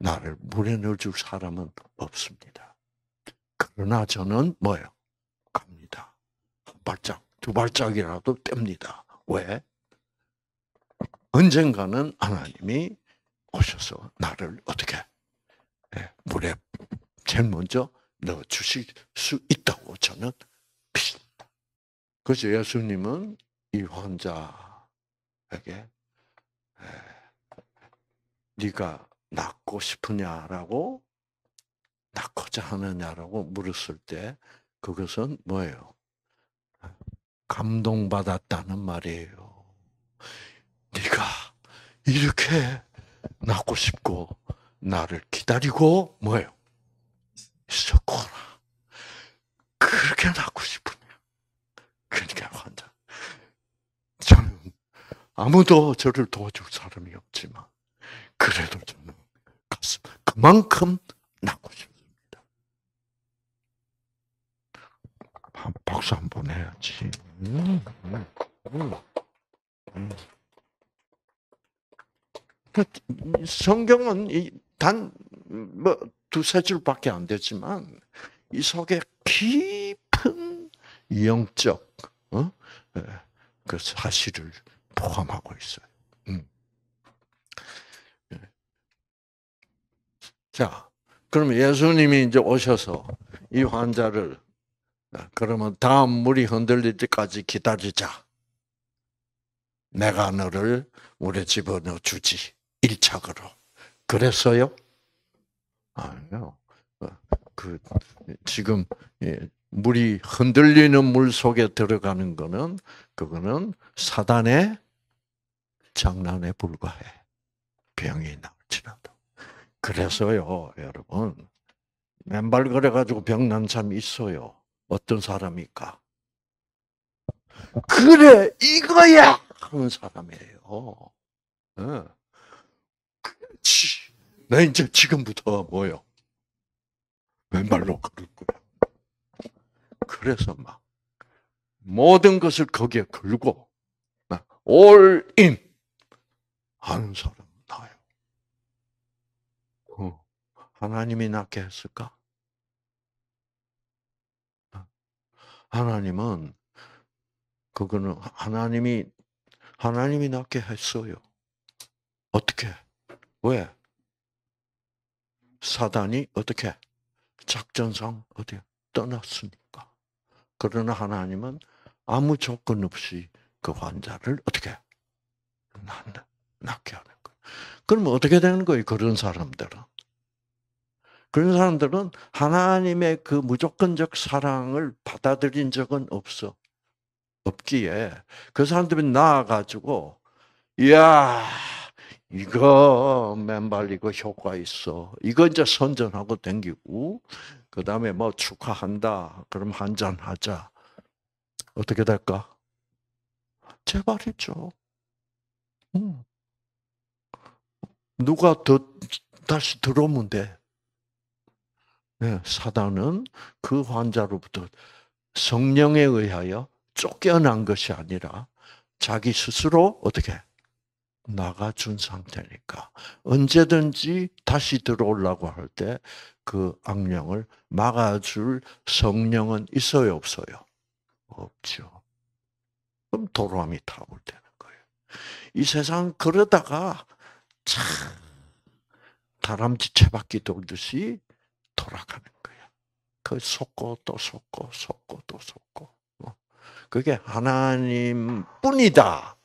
S1: 나를 물에 넣어줄 사람은 없습니다. 그러나 저는 뭐예요? 갑니다. 한 발짝, 두 발짝이라도 뗍니다. 왜? 언젠가는 하나님이 오셔서 나를 어떻게 예, 물에 제일 먼저 넣어 주실 수 있다고 저는 믿습니다. 그래서 예수님은 이 환자에게 예, 네가 낳고 싶으냐라고 낳고자 하느냐라고 물었을 때 그것은 뭐예요? 감동받았다는 말이에요. 네가 이렇게 낳고 싶고 나를 기다리고 뭐예요? 있었구나. 그렇게 낳고 싶으냐. 그러니까 환자. 저는 아무도 저를 도와줄 사람이 없지만 그래도 저는 없습니다. 그만큼 낳고 싶습니다. 박수 한 번 해야지. 음, 음, 음. 그, 성경은 단뭐 두세 줄밖에 안 되지만 이 속에 깊은 영적 어? 예, 그 사실을 포함하고 있어요. 자, 그럼 예수님이 이제 오셔서 이 환자를 그러면 다음 물이 흔들릴 때까지 기다리자. 내가 너를 물에 집어넣어 주지. 1차으로 그랬어요? 아니요. 어, 그 지금 물이 흔들리는 물 속에 들어가는 거는 그거는 사단의 장난에 불과해. 병이 나올지라도. 그래서요, 여러분. 맨발 걸어가지고 병난 사람이 있어요. 어떤 사람입까 그래, 이거야! 하는 사람이에요. 어. 그렇나 이제 지금부터 뭐요? 맨발로 걸을 거야. 그래서 막 모든 것을 거기에 걸고 올인 하는 사람. 하나님이 낫게 했을까? 아, 하나님은 그거는 하나님이 하나님이 낳게 했어요. 어떻게? 왜? 사단이 어떻게? 작전상 어디 떠났으니까. 그러나 하나님은 아무 조건 없이 그 환자를 어떻게 낳게 하는 거예요. 그러면 어떻게 되는 거예요? 그런 사람들은 그런 사람들은 하나님의 그 무조건적 사랑을 받아들인 적은 없어. 없기에 그 사람들이 나와가지고 야 이거 맨발 이고 효과 있어. 이거 이제 선전하고 댕기고 그 다음에 뭐 축하한다. 그럼 한잔 하자. 어떻게 될까? 제발이죠. 응. 음. 누가 더 다시 들어오면 돼. 예, 사단은 그 환자로부터 성령에 의하여 쫓겨난 것이 아니라 자기 스스로 어떻게 나가준 상태니까 언제든지 다시 들어오려고 할 때 그 악령을 막아줄 성령은 있어요 없어요 없죠. 그럼 도로함이 타올 되는 거예요. 이 세상 그러다가 참 다람쥐 채바퀴 돌듯이 돌아가는 거야. 그 속고 또 속고 속고 또 속고. 뭐, 그게 하나님 뿐이다.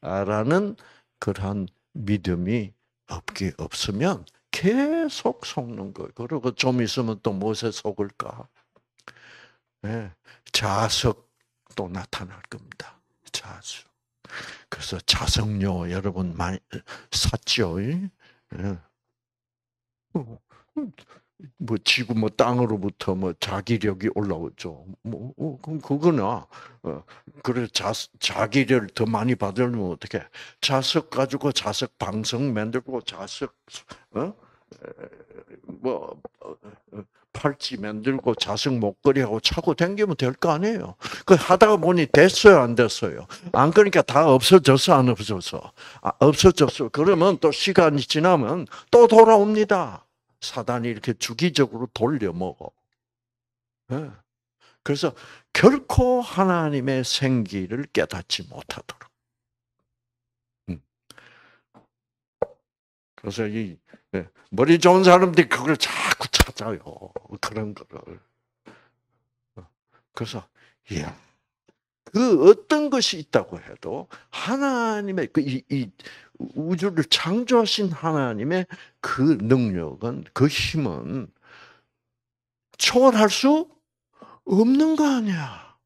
S1: 라는 그러한 믿음이 없기 없으면 계속 속는 거예요. 그리고 좀 있으면 또 무엇에 속을까? 네. 자석 또 나타날 겁니다. 자석. 그래서 자석료 여러분 많이 어, 샀죠. 네. 뭐 지구 뭐 땅으로부터 뭐 자기력이 올라오죠. 뭐 어, 그럼 그거나 어, 그래 자 자기를 더 많이 받으려면 어떻게 자석 가지고 자석 방석 만들고 자석 어? 뭐 어, 어, 팔찌 만들고 자석 목걸이하고 차고 댕기면 될 거 아니에요. 그 하다가 보니 됐어요, 안 됐어요. 안 그러니까 다 없어졌어, 안 없어졌어. 아, 없어졌어. 그러면 또 시간이 지나면 또 돌아옵니다. 사단이 이렇게 주기적으로 돌려먹어. 예. 그래서 결코 하나님의 생기를 깨닫지 못하도록. 음. 그래서 이 예, 머리 좋은 사람들이 그걸 자꾸 찾아요. 그런 거를. 어. 그래서 이야. 예. 그 어떤 것이 있다고 해도 하나님의 그이 우주를 창조하신 하나님의 그 능력은 그 힘은 초월할 수 없는 거 아니야.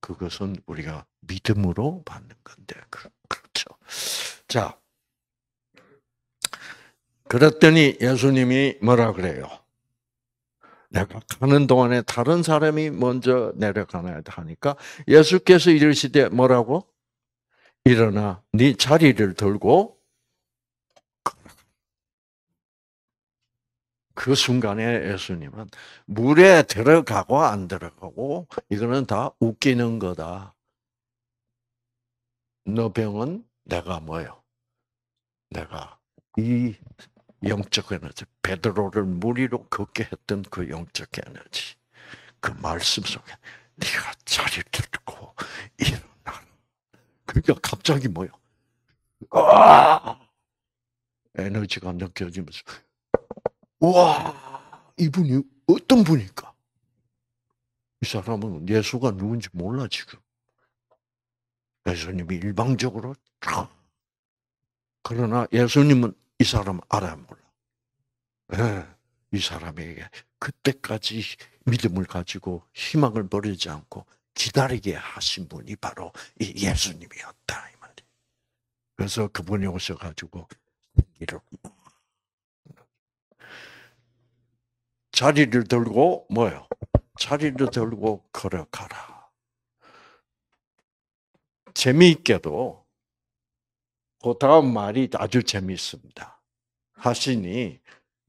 S1: 그것은 우리가 믿음으로 받는 건데 그렇죠. 자, 그랬더니 예수님이 뭐라 그래요? 내가 가는 동안에 다른 사람이 먼저 내려가나야 하니까 예수께서 이르시되 뭐라고? 일어나 네 자리를 들고 그 순간에 예수님은 물에 들어가고 안 들어가고 이거는 다 웃기는 거다. 너 병은 내가 뭐요? 내가 이 영적 에너지, 베드로를 무리로 걷게 했던 그 영적 에너지, 그 말씀 속에 네가 자리를 들고 일어 그러니까 갑자기 뭐야 아! 에너지가 느껴지면서 와 이분이 어떤 분일까? 이 사람은 예수가 누군지 몰라 지금. 예수님이 일방적으로 그러나 예수님은 이 사람 알아 몰라. 예, 이 사람에게 그때까지 믿음을 가지고 희망을 버리지 않고 기다리게 하신 분이 바로 이 예수님이었다. 이말이 그래서 그분이 오셔가지고 생를 자리를 들고 뭐요? 자리를 들고 걸어가라. 재미있게도 그 다음 말이 아주 재미있습니다. 하시니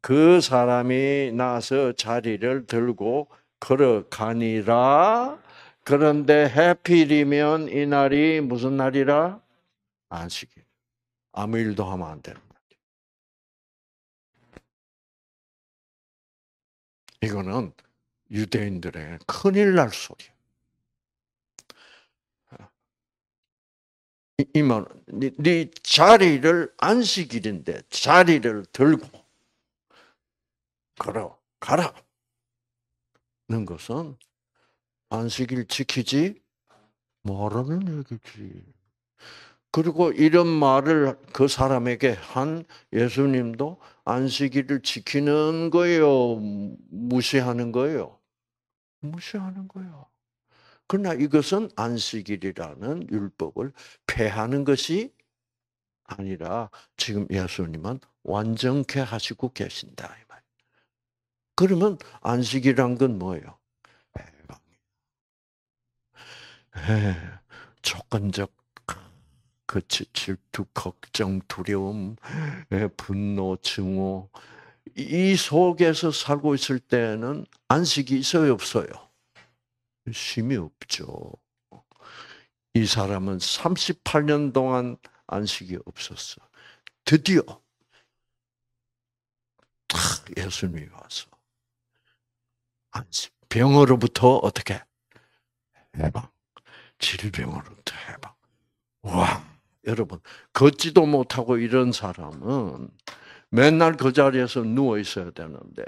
S1: 그 사람이 나서 자리를 들고 걸어가니라 그런데 해필이면 이 날이 무슨 날이라? 안식일. 아무 일도 하면 안 되는 거죠. 이거는 유대인들의 큰일 날 소리야. 이, 이 말은 네, 네 자리를 안식일인데 자리를 들고 걸어 가라. 는 것은 안식일 지키지 뭐라는 얘기지. 그리고 이런 말을 그 사람에게 한 예수님도 안식일을 지키는 거예요, 무시하는 거예요. 무시하는 거예요. 그러나 이것은 안식일이라는 율법을 폐하는 것이 아니라 지금 예수님은 완전케 하시고 계신다. 그러면 안식이란 건 뭐예요? 조건적 그 질투, 걱정, 두려움, 분노, 증오 이 속에서 살고 있을 때는 안식이 있어요 없어요? 쉼이 없죠. 이 사람은 38년 동안 안식이 없었어. 드디어 탁 예수님이 와서 안식 병으로부터 어떻게 해방 질병으로부터 해방. 왕. 여러분, 걷지도 못하고 이런 사람은 맨날 그 자리에서 누워 있어야 되는데,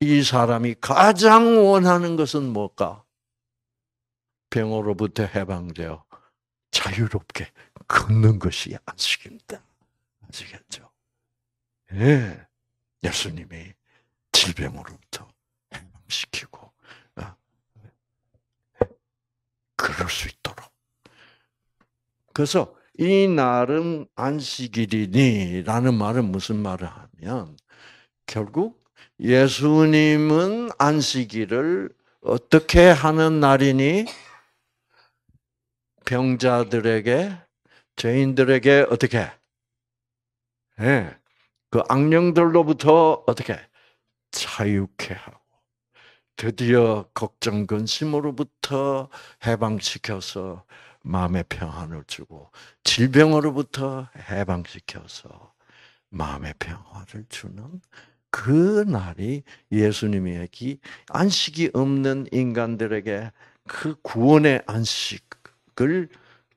S1: 이 사람이 가장 원하는 것은 뭘까? 병으로부터 해방되어 자유롭게 걷는 것이 안식입니다. 아시겠죠? 예. 예수님이 질병으로부터 해방시키고, 그럴 수 있도록. 그래서 이 날은 안식일이니라는 말은 무슨 말을 하면 결국 예수님은 안식일을 어떻게 하는 날이니 병자들에게 죄인들에게 어떻게 예. 네. 악령들로부터 어떻게 자유케 하 드디어 걱정 근심으로부터 해방시켜서 마음의 평안을 주고 질병으로부터 해방시켜서 마음의 평화를 주는 그 날이 예수님의 기 안식이 없는 인간들에게 그 구원의 안식을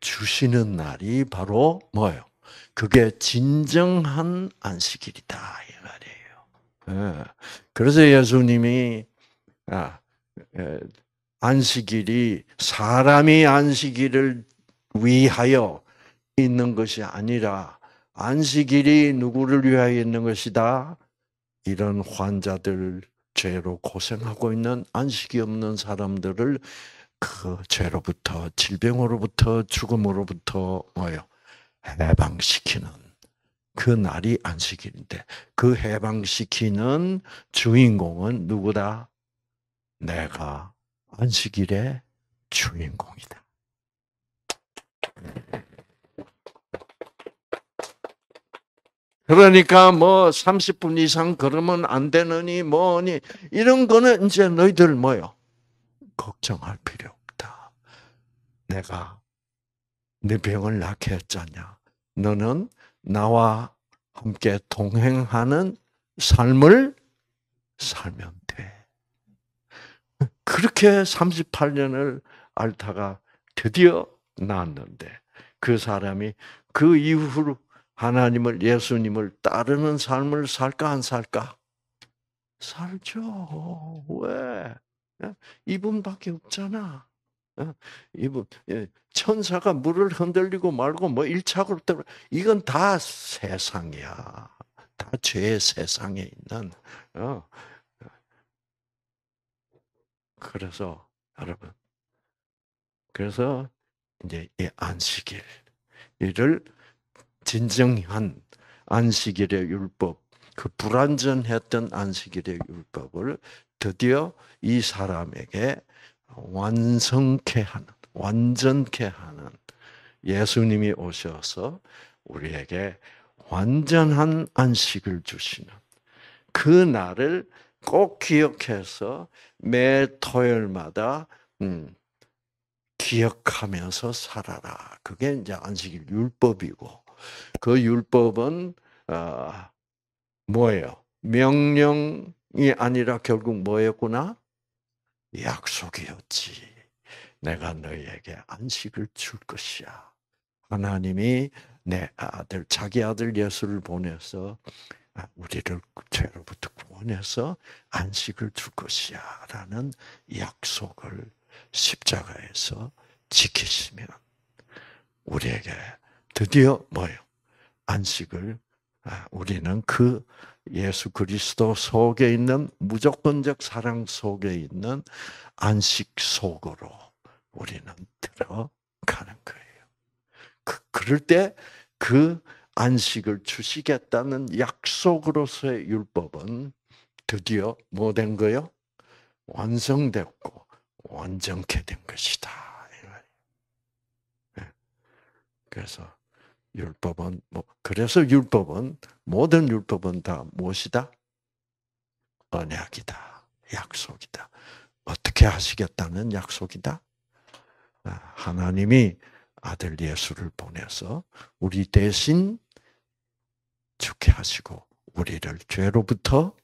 S1: 주시는 날이 바로 뭐예요? 그게 진정한 안식일이다 이 말이에요. 예. 그래서 예수님이 아, 안식일이 사람이 안식일을 위하여 있는 것이 아니라 안식일이 누구를 위하여 있는 것이다. 이런 환자들 죄로 고생하고 있는 안식이 없는 사람들을 그 죄로부터 질병으로부터 죽음으로부터 뭐요 해방시키는 그 날이 안식일인데 그 해방시키는 주인공은 누구다? 내가 안식일의 주인공이다. 그러니까 뭐 30분 이상 걸으면 안 되느니 뭐니 이런 거는 이제 너희들 뭐요? 걱정할 필요 없다. 내가 네 병을 낫게 했잖냐. 너는 나와 함께 동행하는 삶을 살면 그렇게 38년을 앓다가 드디어 낳았는데 그 사람이 그 이후로 하나님을 예수님을 따르는 삶을 살까 안 살까? 살죠. 왜? 예? 이분밖에 없잖아. 예? 이분 예, 천사가 물을 흔들리고 말고 뭐일차으로때 이건 다 세상이야. 다 죄의 세상에 있는 어, 그래서 여러분, 그래서 이제 이 안식일, 이를 진정한 안식일의 율법, 그 불완전했던 안식일의 율법을 드디어 이 사람에게 완성케 하는, 완전케 하는 예수님이 오셔서 우리에게 완전한 안식을 주시는 그 날을 꼭 기억해서 매 토요일마다 음, 기억하면서 살아라. 그게 이제 안식일 율법이고 그 율법은 어, 뭐예요? 명령이 아니라 결국 뭐였구나? 약속이었지. 내가 너희에게 안식을 줄 것이야. 하나님이 내 아들, 자기 아들 예수를 보내서 아, 우리를 죄로부터 구원해서 안식을 줄 것이야라는 약속을 십자가에서 지키시면 우리에게 드디어 뭐요? 안식을 아, 우리는 그 예수 그리스도 속에 있는 무조건적 사랑 속에 있는 안식 속으로 우리는 들어가는 거예요. 그, 그럴 때그 안식을 주시겠다는 약속으로서의 율법은 드디어 뭐 된 거요? 완성됐고 완전케 된 것이다. 예. 그래서 율법은 뭐 그래서 율법은 모든 율법은 다 무엇이다? 언약이다. 약속이다. 어떻게 하시겠다는 약속이다. 아, 하나님이 아들 예수를 보내서 우리 대신 죽게 하시고 우리를 죄로부터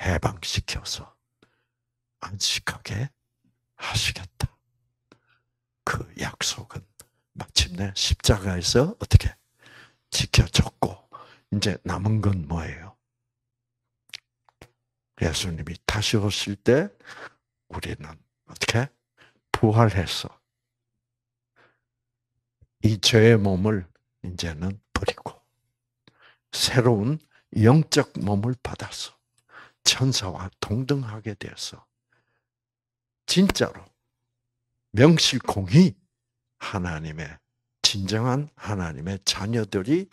S1: 해방시켜서 안식하게 하시겠다. 그 약속은 마침내 십자가에서 어떻게 지켜졌고 이제 남은 건 뭐예요? 예수님이 다시 오실 때 우리는 어떻게 부활해서 이 죄의 몸을 이제는 버리고 새로운 영적 몸을 받아서 천사와 동등하게 되어서 진짜로 명실공히 하나님의 진정한 하나님의 자녀들이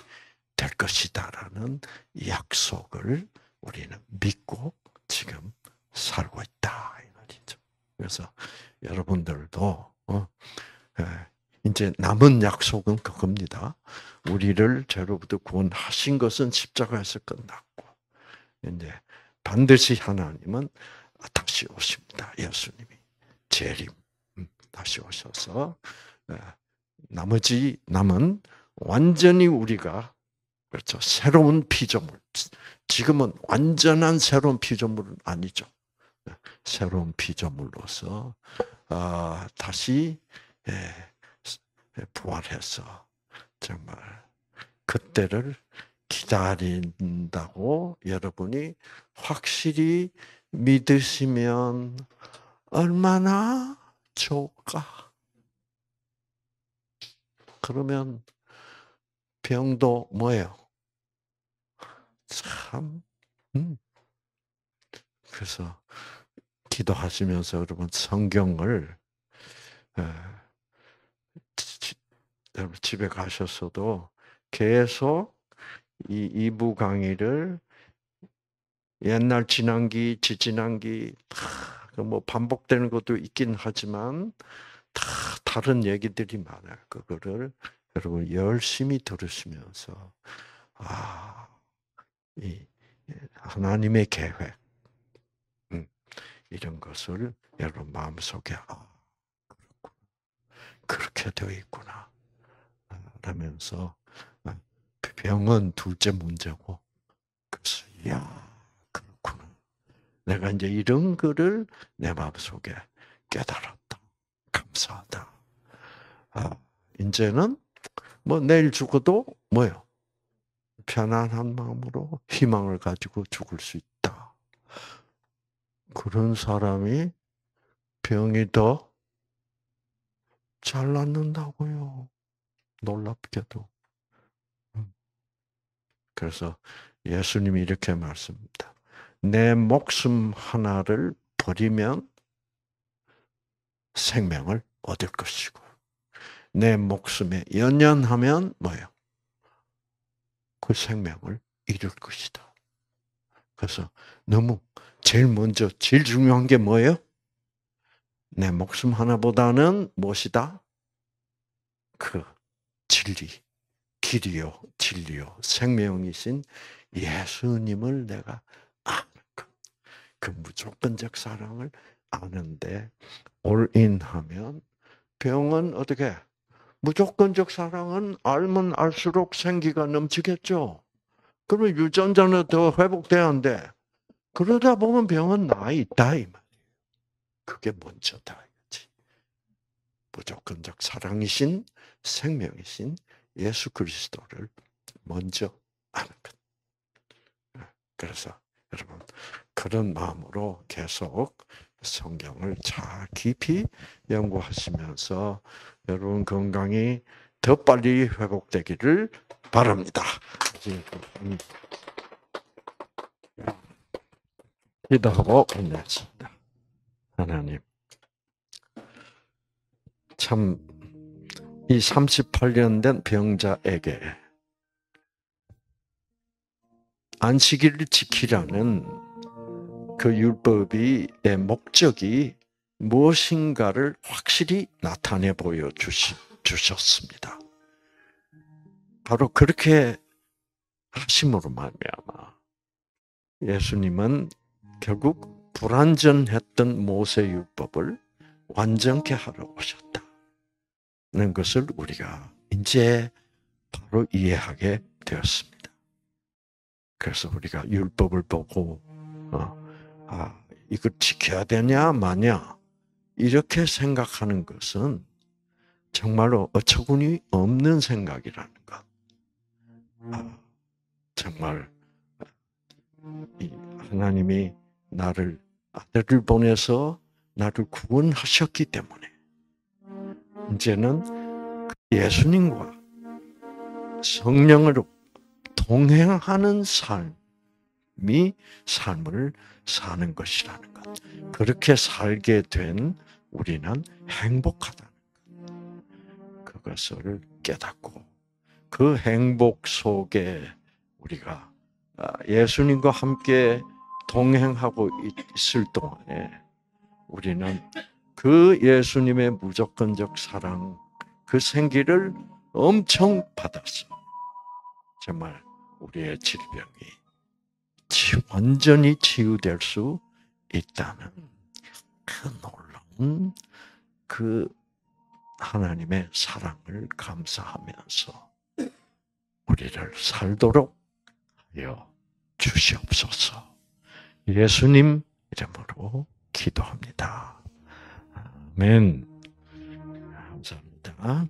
S1: 될 것이다라는 약속을 우리는 믿고 지금 살고 있다 이 말이죠. 그래서 여러분들도 어, 이제 남은 약속은 그겁니다. 우리를 죄로부터 구원하신 것은 십자가에서 끝났고, 이제 반드시 하나님은 다시 오십니다. 예수님이. 재림. 다시 오셔서, 예, 나머지 남은 완전히 우리가, 그렇죠. 새로운 피조물. 지금은 완전한 새로운 피조물은 아니죠. 예, 새로운 피조물로서, 아, 다시, 예, 부활해서 정말 그때를 기다린다고 여러분이 확실히 믿으시면 얼마나 좋을까? 그러면 병도 뭐예요? 참, 음. 그래서 기도하시면서 여러분 성경을 여러분 집에 가셨어도 계속 이 이부 강의를 옛날 지난기, 지지난기 다뭐 그 반복되는 것도 있긴 하지만 다 다른 얘기들이 많아요. 그거를 여러분 열심히 들으시면서 아, 이 예, 하나님의 계획 음, 이런 것을 여러분 마음속에 아, 그렇게 되어 있구나. 라면서 아, 그 병은 둘째 문제고 그래서 야 그렇구나 내가 이제 이런 거를 내 마음속에 깨달았다 감사하다 아 이제는 뭐 내일 죽어도 뭐요 편안한 마음으로 희망을 가지고 죽을 수 있다 그런 사람이 병이 더 잘 낫는다고요. 놀랍게도. 음. 그래서 예수님이 이렇게 말씀합니다. 내 목숨 하나를 버리면 생명을 얻을 것이고, 내 목숨에 연연하면 뭐예요? 그 생명을 잃을 것이다. 그래서 너무 제일 먼저 제일 중요한 게 뭐예요? 내 목숨 하나보다는 무엇이다? 그 진리, 길이요, 진리요, 생명이신 예수님을 내가 아는 것. 그 무조건적 사랑을 아는데, 올인 하면 병은 어떻게? 무조건적 사랑은 알면 알수록 생기가 넘치겠죠. 그러면 유전자는 더 회복돼야 데 그러다 보면 병은 나 있다, 이 말이에요. 그게 먼저다. 무조건적 사랑이신 생명이신 예수 그리스도를 먼저 아는 것. 아, 그래서 여러분 그런 마음으로 계속 성경을 잘 깊이 연구하시면서 여러분 건강이 더 빨리 회복되기를 바랍니다. 음. 기도하고 끝내겠습니다. 하나님. 참, 이 38년 된 병자에게 안식일을 지키라는 그 율법의 목적이 무엇인가를 확실히 나타내 보여 주셨습니다. 바로 그렇게 하심으로 말미암아 예수님은 결국 불완전했던 모세 율법을 완전케 하러 오셨다. 있는 것을 우리가 이제 바로 이해하게 되었습니다. 그래서 우리가 율법을 보고 어, 아, 이걸 지켜야 되냐 마냐 이렇게 생각하는 것은 정말로 어처구니 없는 생각이라는 것. 아, 정말 하나님이 나를 아들을 보내서 나를 구원하셨기 때문에 이제는 예수님과 성령으로 동행하는 삶이 삶을 사는 것이라는 것. 그렇게 살게 된 우리는 행복하다는 것. 그것을 깨닫고 그 행복 속에 우리가 아, 예수님과 함께 동행하고 있을 동안에 우리는 그 예수님의 무조건적 사랑, 그 생기를 엄청 받았어. 정말 우리의 질병이 완전히 치유될 수 있다는 그 놀라운 그 하나님의 사랑을 감사하면서 우리를 살도록 하여 주시옵소서. 예수님 이름으로 기도합니다. 아멘. 아, 감사합니다.